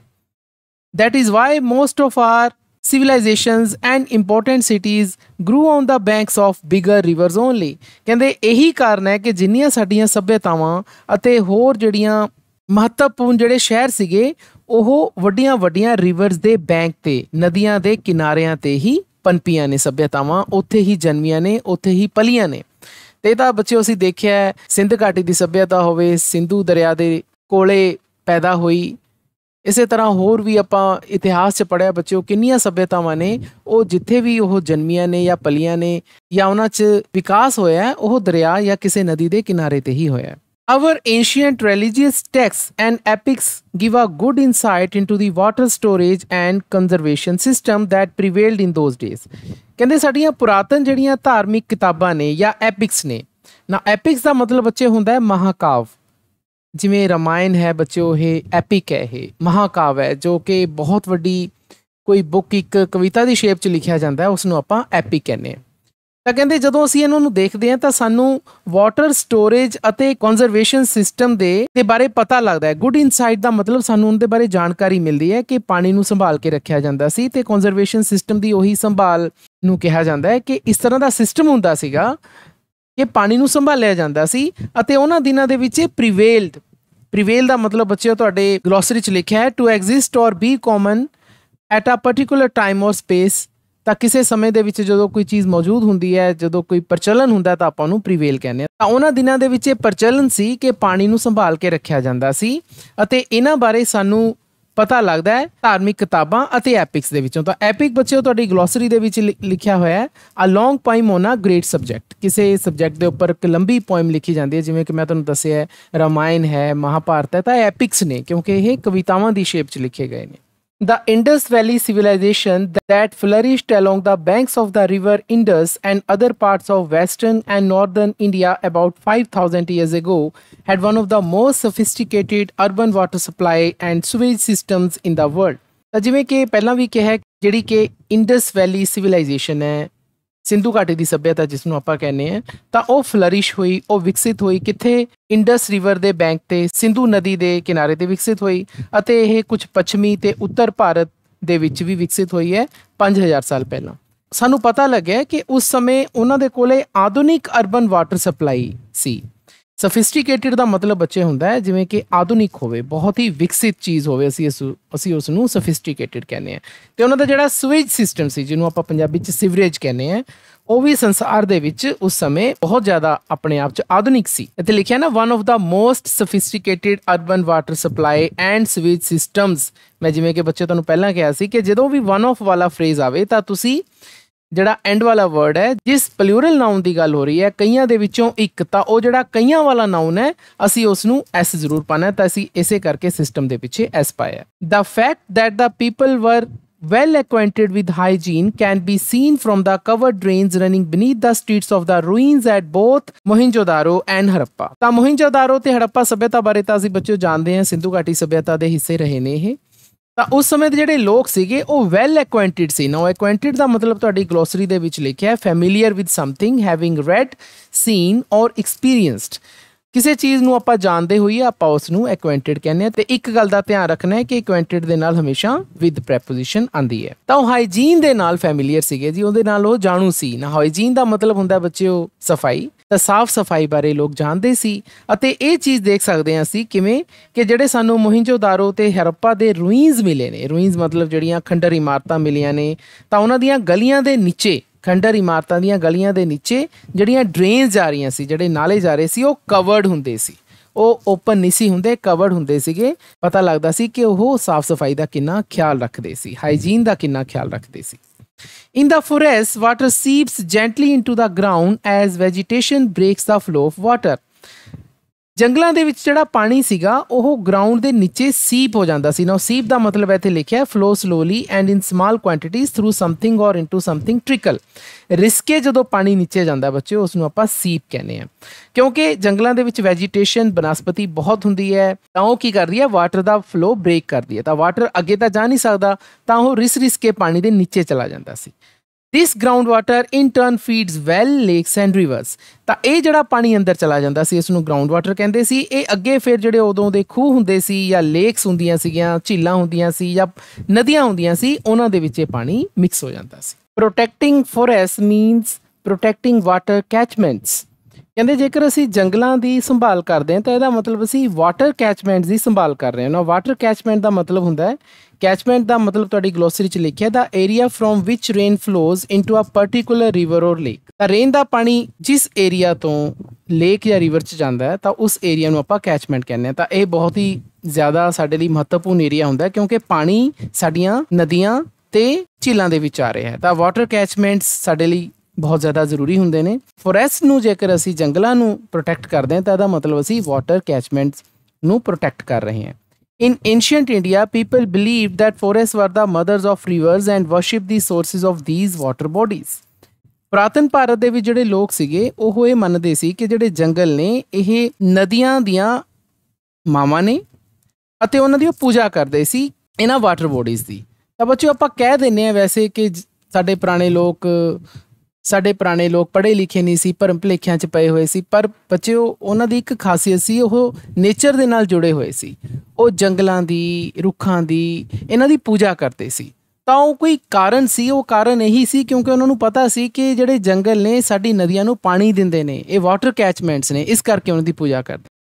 that is why most of our civilizations and important cities grew on the banks of bigger rivers only ਕਹਿੰਦੇ ਇਹੀ ਕਾਰਨ ਹੈ ਕਿ ਜਿੰਨੀਆਂ ਸਾਡੀਆਂ ਸਭਿਅਤਾਵਾਂ ਅਤੇ ਹੋਰ ਜਿਹੜੀਆਂ ਮਹੱਤਵਪੂਰਨ ਜਿਹੜੇ ਸ਼ਹਿਰ ਸੀਗੇ ਉਹ ਵੱਡੀਆਂ ਵੱਡੀਆਂ ਰਿਵਰਸ ਦੇ ਬੈਂਕ ਤੇ ਨਦੀਆਂ ਦੇ ਕਿਨਾਰਿਆਂ ਤੇ ਹੀ ਪਨਪੀਆਂ ਨੇ ਸਭਿਆਤਾਵਾਂ ਉੱਥੇ ਹੀ ਜਨਮੀਆਂ ਨੇ ਉੱਥੇ ਹੀ ਪਲੀਆਂ ਨੇ ਤੇ ਤਾਂ ਬੱਚਿਓ ਅਸੀਂ ਦੇਖਿਆ ਸਿੰਧ ਘਾਟੀ ਦੀ ਸਭਿਆਤਾ ਹੋਵੇ ਸਿੰਧੂ ਦਰਿਆ ਦੇ ਕੋਲੇ ਪੈਦਾ ਹੋਈ ਇਸੇ ਤਰ੍ਹਾਂ ਹੋਰ ਵੀ ਆਪਾਂ ਇਤਿਹਾਸ 'ਚ ਪੜਿਆ ਬੱਚਿਓ ਕਿੰਨੀਆਂ ਸਭਿਆਤਾਵਾਂ ਨੇ ਉਹ ਜਿੱਥੇ ਵੀ ਉਹ ਜਨਮੀਆਂ ਨੇ ਜਾਂ ਪਲੀਆਂ ਨੇ ਜਾਂ ਉਹਨਾਂ 'ਚ ਵਿਕਾਸ ਹੋਇਆ ਉਹ ਦਰਿਆ ਜਾਂ ਕਿਸੇ ਨਦੀ ਦੇ ਕਿਨਾਰੇ ਤੇ ਹੀ ਹੋਇਆ Our ancient religious texts and epics give a good insight into the water storage and conservation system that prevailed in those days. ਕਹਿੰਦੇ ਸਾਡੀਆਂ ਪੁਰਾਤਨ ਜਿਹੜੀਆਂ ਧਾਰਮਿਕ ਕਿਤਾਬਾਂ ਨੇ ਜਾਂ ਐਪਿਕਸ ਨੇ ਨਾ ਐਪਿਕਸ ਦਾ ਮਤਲਬ ਬੱਚੇ ਹੁੰਦਾ ਹੈ ਮਹਾਕਾਵ ਜਿਵੇਂ ਰਮਾਇਣ ਹੈ ਬੱਚਿਓ ਇਹ ਐਪਿਕ ਹੈ ਇਹ ਮਹਾਕਾਵ ਹੈ ਜੋ ਕਿ ਬਹੁਤ ਵੱਡੀ ਕੋਈ ਬੁੱਕ ਇੱਕ ਕਵਿਤਾ ਦੀ ਸ਼ੇਪ 'ਚ ਲਿਖਿਆ ਜਾਂਦਾ ਹੈ ਉਸ ਨੂੰ ਆਪਾਂ ਐਪਿਕ ਕਹਿੰਦੇ ਹਾਂ ਤਾਂ ਕਹਿੰਦੇ ਜਦੋਂ ਅਸੀਂ ਇਹਨਾਂ ਨੂੰ ਦੇਖਦੇ ਹਾਂ ਤਾਂ ਸਾਨੂੰ ਵਾਟਰ ਸਟੋਰੇਜ ਅਤੇ ਕਨਜ਼ਰਵੇਸ਼ਨ ਸਿਸਟਮ ਦੇ ਦੇ ਬਾਰੇ ਪਤਾ ਲੱਗਦਾ ਹੈ ਗੁੱਡ ਇਨਸਾਈਟ ਦਾ ਮਤਲਬ ਸਾਨੂੰ ਉਹਨਾਂ ਦੇ ਬਾਰੇ ਜਾਣਕਾਰੀ ਮਿਲਦੀ ਹੈ ਕਿ ਪਾਣੀ ਨੂੰ ਸੰਭਾਲ ਕੇ ਰੱਖਿਆ ਜਾਂਦਾ ਸੀ ਤੇ ਕਨਜ਼ਰਵੇਸ਼ਨ ਸਿਸਟਮ ਦੀ ਉਹੀ ਸੰਭਾਲ ਨੂੰ ਕਿਹਾ ਜਾਂਦਾ ਹੈ ਕਿ ਇਸ ਤਰ੍ਹਾਂ ਦਾ ਸਿਸਟਮ ਹੁੰਦਾ ਸੀਗਾ ਕਿ ਪਾਣੀ ਨੂੰ ਸੰਭਾਲਿਆ ਜਾਂਦਾ ਸੀ ਅਤੇ ਉਹਨਾਂ ਦਿਨਾਂ ਦੇ ਵਿੱਚ ਪ੍ਰੀਵੇਲਡ ਪ੍ਰੀਵੇਲ ਦਾ ਮਤਲਬ ਬੱਚਿਓ ਤੁਹਾਡੇ ਗਲੋਸਰੀ ਚ ਲਿਖਿਆ ਹੈ to exist or be common at a particular time or space ਤਾਂ ਕਿਸੇ ਸਮੇਂ ਦੇ ਵਿੱਚ ਜਦੋਂ ਕੋਈ ਚੀਜ਼ ਮੌਜੂਦ ਹੁੰਦੀ ਹੈ ਜਦੋਂ ਕੋਈ ਪ੍ਰਚਲਨ ਹੁੰਦਾ ਤਾਂ ਆਪਾਂ ਉਹਨੂੰ ਪ੍ਰੀਵੇਲ ਕਹਿੰਦੇ ਆ ਤਾਂ ਉਹਨਾਂ ਦਿਨਾਂ ਦੇ ਵਿੱਚ ਇਹ ਪ੍ਰਚਲਨ ਸੀ ਕਿ ਪਾਣੀ ਨੂੰ ਸੰਭਾਲ ਕੇ ਰੱਖਿਆ ਜਾਂਦਾ ਸੀ ਅਤੇ ਇਹਨਾਂ ਬਾਰੇ ਸਾਨੂੰ ਪਤਾ ਲੱਗਦਾ ਹੈ ਧਾਰਮਿਕ ਕਿਤਾਬਾਂ ਅਤੇ ਐਪਿਕਸ ਦੇ ਵਿੱਚੋਂ ਤਾਂ ਐਪਿਕ ਬੱਚਿਓ ਤੁਹਾਡੀ ਗਲੋਸਰੀ ਦੇ ਵਿੱਚ ਲਿਖਿਆ ਹੋਇਆ ਹੈ ਅ ਲੌਂਗ ਪੋਇਮ ਹੋਣਾ ਅ ਗ੍ਰੇਟ ਸਬਜੈਕਟ ਕਿਸੇ ਸਬਜੈਕਟ ਦੇ ਉੱਪਰ ਇੱਕ ਲੰਬੀ ਪੋਇਮ ਲਿਖੀ ਜਾਂਦੀ ਹੈ ਜਿਵੇਂ ਕਿ ਮੈਂ ਤੁਹਾਨੂੰ ਦੱਸਿਆ ਹੈ ਰਾਮਾਇਣ ਹੈ ਮਹਾਭਾਰਤ ਹੈ ਤਾਂ ਐਪਿਕਸ ਨੇ ਕਿਉਂਕਿ ਇਹ ਕਵਿਤਾਵਾਂ ਦੀ ਸ਼ੇਪ 'ਚ ਲਿਖੇ ਗਏ ਨੇ The Indus Valley civilization that flourished along the banks of the river Indus and other parts of western and northern India about 5000 years ago had one of the most sophisticated urban water supply and sewage systems in the world. ਜਿਵੇਂ ਕਿ ਪਹਿਲਾਂ ਵੀ ਕਿਹਾ ਜਿਹੜੀ ਕਿ Indus ਵੈਲੀ civilisation ਹੈ ਸਿੰਧੂ ਘਾਟੀ ਦੀ ਸੱਭਿਅਤਾ ਜਿਸ ਨੂੰ ਆਪਾਂ ਕਹਿੰਦੇ ਆ ਤਾਂ ਉਹ ਫਲਰਿਸ਼ ਹੋਈ ਉਹ ਵਿਕਸਿਤ ਹੋਈ ਕਿੱਥੇ ਇੰਡਸ ਰਿਵਰ ਦੇ ਬੈਂਕ ਤੇ ਸਿੰਧੂ ਨਦੀ ਦੇ ਕਿਨਾਰੇ ਤੇ ਵਿਕਸਿਤ ਹੋਈ ਅਤੇ ਇਹ ਕੁਝ ਪੱਛਮੀ ਤੇ ਉੱਤਰ ਭਾਰਤ ਦੇ ਵਿੱਚ ਵੀ ਵਿਕਸਿਤ ਹੋਈ ਹੈ 5000 ਸਾਲ ਪਹਿਲਾਂ ਸਾਨੂੰ ਪਤਾ ਲੱਗਿਆ ਕਿ ਉਸ ਸਮੇਂ ਉਹਨਾਂ ਦੇ ਕੋਲੇ ਆਧੁਨਿਕ ਅਰਬਨ ਵਾਟਰ ਸਪਲਾਈ ਸੀ ਸਫਿਸਟੀਕੇਟਿਡ ਦਾ ਮਤਲਬ ਬੱਚੇ ਹੁੰਦਾ ਹੈ ਜਿਵੇਂ ਕਿ ਆਧੁਨਿਕ ਹੋਵੇ ਬਹੁਤ ਹੀ ਵਿਕਸਿਤ ਚੀਜ਼ ਹੋਵੇ ਅਸੀਂ ਇਸ ਅਸੀਂ ਉਸ ਨੂੰ ਸਫਿਸਟੀਕੇਟਿਡ ਕਹਿੰਦੇ ਆ ਤੇ ਉਹਨਾਂ ਦਾ ਜਿਹੜਾ ਸਵੇਜ ਸਿਸਟਮ ਸੀ ਜਿਹਨੂੰ ਆਪਾਂ ਪੰਜਾਬੀ ਚ ਸਿਵਰੇਜ ਕਹਿੰਦੇ ਆ ਉਹ ਵੀ ਸੰਸਾਰ ਦੇ ਵਿੱਚ ਉਸ ਸਮੇਂ ਬਹੁਤ ਜ਼ਿਆਦਾ ਆਪਣੇ ਆਪ ਚ ਆਧੁਨਿਕ ਸੀ ਇੱਥੇ ਲਿਖਿਆ ਨਾ one of the most sophisticated urban water supply and sewage systems ਮੈਂ ਜਿਵੇਂ ਕਿ ਬੱਚੇ ਤੁਹਾਨੂੰ ਪਹਿਲਾਂ ਕਿਹਾ ਸੀ ਕਿ ਜਦੋਂ ਵੀ ਵਨ ਆਫ ਵਾਲਾ ਫਰੇਜ਼ ਆਵੇ ਤਾਂ ਤੁਸੀਂ ਜਿਹੜਾ ਐਂਡ ਵਾਲਾ ਵਰਡ ਹੈ ਜਿਸ ਪਲੂਰਲ ਨਾਉਨ ਦੀ ਗੱਲ ਹੋ ਰਹੀ ਹੈ ਕਈਆਂ ਦੇ ਵਿੱਚੋਂ ਇੱਕ ਤਾਂ ਉਹ ਜਿਹੜਾ ਕਈਆਂ ਵਾਲਾ ਨਾਉਨ ਹੈ ਅਸੀਂ ਉਸ ਨੂੰ ਐਸ ਜ਼ਰੂਰ ਪਾਣਾ ਤਾਂ ਅਸੀਂ ਇਸੇ ਕਰਕੇ ਸਿਸਟਮ ਦੇ ਪਿੱਛੇ ਐਸ ਪਾਇਆ the fact that the people were well acquainted with hygiene can be seen from the covered drains running beneath the streets of the ruins at both Mohenjo-daro and Harappa ਤਾਂ Mohenjo-daro ਤੇ Harappa ਸਭਿਅਤਾ ਬਾਰੇ ਤਾਂ ਅਸੀਂ ਬੱਚਿਓ ਜਾਣਦੇ ਹਾਂ ਸਿੰਧੂ ਘਾਟੀ ਸਭਿਅਤਾ ਦੇ ਹਿੱਸੇ ਰਹੇ ਨੇ ਇਹ ਤਾਂ ਉਸ ਸਮੇਂ ਦੇ ਜਿਹੜੇ ਲੋਕ ਸੀਗੇ ਉਹ ਵੈਲ ਐਕੁਆਇੰਟਡ ਸੀ ਨਾ ਐਕੁਆਇੰਟਡ ਦਾ ਮਤਲਬ ਤੁਹਾਡੀ ਗਲੋਸਰੀ ਦੇ ਵਿੱਚ ਲਿਖਿਆ ਹੈ familiar with something having read seen or experienced ਕਿਸੇ ਚੀਜ਼ ਨੂੰ ਆਪਾਂ ਜਾਣਦੇ ਹੋਈਏ ਆਪਾਂ ਉਸ ਨੂੰ ਐਕੁਆਇੰਟਡ ਕਹਿੰਦੇ ਆ ਤੇ ਇੱਕ ਗੱਲ ਦਾ ਧਿਆਨ ਰੱਖਣਾ ਹੈ ਕਿ ਐਕੁਆਇੰਟਡ ਦੇ ਨਾਲ ਹਮੇਸ਼ਾ ਵਿਦ ਪ੍ਰੀਪੋਜੀਸ਼ਨ ਆਂਦੀ ਹੈ ਤਾਂ ਉਹ ਹਾਈਜੀਨ ਦੇ ਨਾਲ ਫੈਮਿਲੀਅਰ ਸੀਗੇ ਜੀ ਉਹਦੇ ਨਾਲ ਉਹ ਜਾਣੂ ਸੀ ਨਾ ਹਾਈਜੀਨ ਦਾ ਮਤਲਬ ਹੁੰਦਾ ਬੱਚਿਓ ਸਫਾਈ ਤਾਂ ਸਾਫ਼ ਸਫਾਈ ਬਾਰੇ ਲੋਕ ਜਾਣਦੇ ਸੀ ਅਤੇ ਇਹ ਚੀਜ਼ ਦੇਖ ਸਕਦੇ ਹਾਂ ਅਸੀਂ ਕਿਵੇਂ ਕਿ ਜਿਹੜੇ ਸਾਨੂੰ ਮੋਹਿੰਜੋਦਾਰੋ ਤੇ ਹਰੱਪਾ ਦੇ ਰੂਇਨਸ ਮਿਲੇ ਨੇ ਰੂਇਨਸ ਮਤਲਬ ਜਿਹੜੀਆਂ ਖੰਡਰ ਇਮਾਰਤਾਂ ਮਿਲੀਆਂ ਨੇ ਤਾਂ ਉਹਨਾਂ ਦੀਆਂ ਗਲੀਆਂ ਦੇ ਨੀਚੇ ਖੰਡਰ ਇਮਾਰਤਾਂ ਦੀਆਂ ਗਲੀਆਂ ਦੇ ਨੀਚੇ ਜਿਹੜੀਆਂ ਡਰੇਨਸ ਜਾ ਰਹੀਆਂ ਸੀ ਜਿਹੜੇ ਨਾਲੇ ਜਾ ਰਹੇ ਸੀ ਉਹ ਕਵਰਡ ਹੁੰਦੇ ਸੀ ਉਹ ਓਪਨ ਨਹੀਂ ਸੀ ਹੁੰਦੇ ਕਵਰਡ ਹੁੰਦੇ ਸੀਗੇ ਪਤਾ ਲੱਗਦਾ ਸੀ ਕਿ ਉਹ ਸਾਫ਼ ਸਫਾਈ ਦਾ ਕਿੰਨਾ ਖਿਆਲ ਰੱਖਦੇ ਸੀ ਹਾਈਜੀਨ ਦਾ ਕਿੰਨਾ ਖਿਆਲ ਰੱਖਦੇ ਸੀ In the forest, water seeps gently into the ground as vegetation breaks the flow of water. ਜੰਗਲਾਂ ਦੇ ਵਿੱਚ ਜਿਹੜਾ ਪਾਣੀ ਸੀਗਾ ਉਹ ਗਰਾਊਂਡ ਦੇ ਨੀਚੇ ਸੀਪ ਹੋ ਜਾਂਦਾ ਸੀ ਨਾ ਸੀਪ ਦਾ ਮਤਲਬ ਇੱਥੇ ਲਿਖਿਆ ਹੈ flow slowly and in small quantities through something or into something trickle ਰਿਸਕੇ ਜਦੋਂ ਪਾਣੀ ਨੀਚੇ ਜਾਂਦਾ ਬੱਚਿਓ ਉਸ ਨੂੰ ਆਪਾਂ ਸੀਪ ਕਹਿੰਦੇ ਆ ਕਿਉਂਕਿ ਜੰਗਲਾਂ ਦੇ ਵਿੱਚ ਵੈਜੀਟੇਸ਼ਨ ਬਨਸਪਤੀ ਬਹੁਤ ਹੁੰਦੀ ਹੈ ਤਾਂ ਉਹ ਕੀ ਕਰਦੀ ਹੈ ਵਾਟਰ ਦਾ ਫਲੋ ਬ੍ਰੇਕ ਕਰਦੀ ਹੈ ਤਾਂ ਵਾਟਰ ਅੱਗੇ ਤਾਂ ਜਾ ਨਹੀਂ ਸਕਦਾ ਤਾਂ ਉਹ ਰਿਸ ਰਿਸ ਕੇ ਪਾਣੀ ਦੇ ਨੀਚੇ ਚਲਾ ਜਾਂਦਾ ਸੀ this groundwater in turn feeds well lakes and rivers ਤਾਂ ਇਹ ਜਿਹੜਾ ਪਾਣੀ ਅੰਦਰ ਚਲਾ ਜਾਂਦਾ ਸੀ ਇਸ ਨੂੰ groundwater ਕਹਿੰਦੇ ਸੀ ਇਹ ਅੱਗੇ ਫਿਰ ਜਿਹੜੇ ਉਦੋਂ ਦੇ ਖੂਹ ਹੁੰਦੇ ਸੀ ਜਾਂ ਲੇਕਸ ਹੁੰਦੀਆਂ ਸੀਗੀਆਂ ਝੀਲਾਂ ਹੁੰਦੀਆਂ ਸੀ ਜਾਂ ਨਦੀਆਂ ਹੁੰਦੀਆਂ ਸੀ ਉਹਨਾਂ ਦੇ ਵਿੱਚ ਇਹ ਪਾਣੀ ਮਿਕਸ ਹੋ ਜਾਂਦਾ ਸੀ protecting forests means protecting water catchments ਕਹਿੰਦੇ ਜੇਕਰ ਅਸੀਂ ਜੰਗਲਾਂ ਦੀ ਸੰਭਾਲ ਕਰਦੇ ਹਾਂ ਤਾਂ ਇਹਦਾ ਮਤਲਬ ਅਸੀਂ ਵਾਟਰ ਕੈਚਮੈਂਟ ਦੀ ਸੰਭਾਲ ਕਰ ਰਹੇ ਹਾਂ ਨਾ ਵਾਟਰ ਕੈਚਮੈਂਟ ਦਾ ਮਤਲਬ ਹੁੰਦਾ ਹੈ ਕੈਚਮੈਂਟ ਦਾ ਮਤਲਬ ਤੁਹਾਡੀ ਗਲੋਸਰੀ ਚ ਲਿਖਿਆ ਦਾ area from which rain flows into a particular river or lake ਤਾਂ ਰੇਨ ਦਾ ਪਾਣੀ ਜਿਸ ਏਰੀਆ ਤੋਂ ਲੇਕ ਜਾਂ ਰਿਵਰ ਚ ਜਾਂਦਾ ਹੈ ਤਾਂ ਉਸ ਏਰੀਆ ਨੂੰ ਆਪਾਂ ਕੈਚਮੈਂਟ ਕਹਿੰਦੇ ਹਾਂ ਤਾਂ ਇਹ ਬਹੁਤ ਹੀ ਜ਼ਿਆਦਾ ਸਾਡੇ ਲਈ ਮਹੱਤਵਪੂਰਨ ਏਰੀਆ ਹੁੰਦਾ ਕਿਉਂਕਿ ਪਾਣੀ ਸਾਡੀਆਂ ਨਦੀਆਂ ਤੇ ਝੀਲਾਂ ਦੇ ਵਿੱਚ ਆ ਰਿਹਾ ਹੈ ਤਾਂ ਵਾਟਰ ਕੈਚਮੈਂਟਸ ਸਾਡੇ ਲਈ ਬਹੁਤ ਜ਼ਿਆਦਾ ਜ਼ਰੂਰੀ ਹੁੰਦੇ ਨੇ ਫੋਰੈਸਟ ਨੂੰ ਜੇਕਰ ਅਸੀਂ ਜੰਗਲਾਂ ਨੂੰ ਪ੍ਰੋਟੈਕਟ ਕਰਦੇ ਹਾਂ ਤਾਂ ਇਹਦਾ ਮਤਲਬ ਅਸੀਂ ਵਾਟਰ ਕੈਚਮੈਂਟਸ ਨੂੰ ਪ੍ਰੋਟੈਕਟ ਕਰ ਰਹੇ ਹਾਂ in ancient India people believed that forest were the mothers of rivers and worship the sources of these water bodies ਪ੍ਰਾਤਨ ਭਾਰਤ ਦੇ ਵਿੱਚ ਜਿਹੜੇ ਲੋਕ ਸੀਗੇ ਉਹ ਇਹ ਮੰਨਦੇ ਸੀ ਕਿ ਜਿਹੜੇ ਜੰਗਲ ਨੇ ਇਹ ਨਦੀਆਂ ਦੀਆਂ ਮਾਵਾਂ ਨੇ ਅਤੇ ਉਹਨਾਂ ਦੀ ਉਹ ਪੂਜਾ ਕਰਦੇ ਸੀ ਇਹਨਾਂ ਵਾਟਰ ਬੋਡੀਜ਼ ਦੀ ਤਾਂ ਬੱਚਿਓ ਆਪਾਂ ਕਹਿ ਦਿੰਨੇ ਆ ਵੈਸੇ ਕਿ ਸਾਡੇ ਪੁਰਾਣੇ ਲੋਕ ਸਾਡੇ ਪੁਰਾਣੇ ਲੋਕ ਪੜ੍ਹੇ ਲਿਖੇ ਨਹੀਂ ਸੀ ਪਰ ਭਲੇਖਿਆਂ 'ਚ ਪਏ ਹੋਏ ਸੀ ਪਰ ਬੱਚਿਓ ਉਹਨਾਂ ਦੀ ਇੱਕ ਖਾਸੀਅਤ ਸੀ ਉਹ ਨੇਚਰ ਦੇ ਨਾਲ ਜੁੜੇ ਹੋਏ ਸੀ ਉਹ ਜੰਗਲਾਂ ਦੀ ਰੁੱਖਾਂ ਦੀ ਇਹਨਾਂ ਦੀ ਪੂਜਾ ਕਰਦੇ ਸੀ ਤਾਂ ਉਹ ਕੋਈ ਕਾਰਨ ਸੀ ਉਹ ਕਾਰਨ ਇਹੀ ਸੀ ਕਿਉਂਕਿ ਉਹਨਾਂ ਨੂੰ ਪਤਾ ਸੀ ਕਿ ਜਿਹੜੇ ਜੰਗਲ ਨੇ ਸਾਡੀ ਨਦੀਆਂ ਨੂੰ ਪਾਣੀ ਦਿੰਦੇ ਨੇ ਇਹ ਵਾਟਰ ਕੈਚਮੈਂਟਸ ਨੇ ਇਸ ਕਰਕੇ ਉਹਨਾਂ ਦੀ ਪੂਜਾ ਕਰਦੇ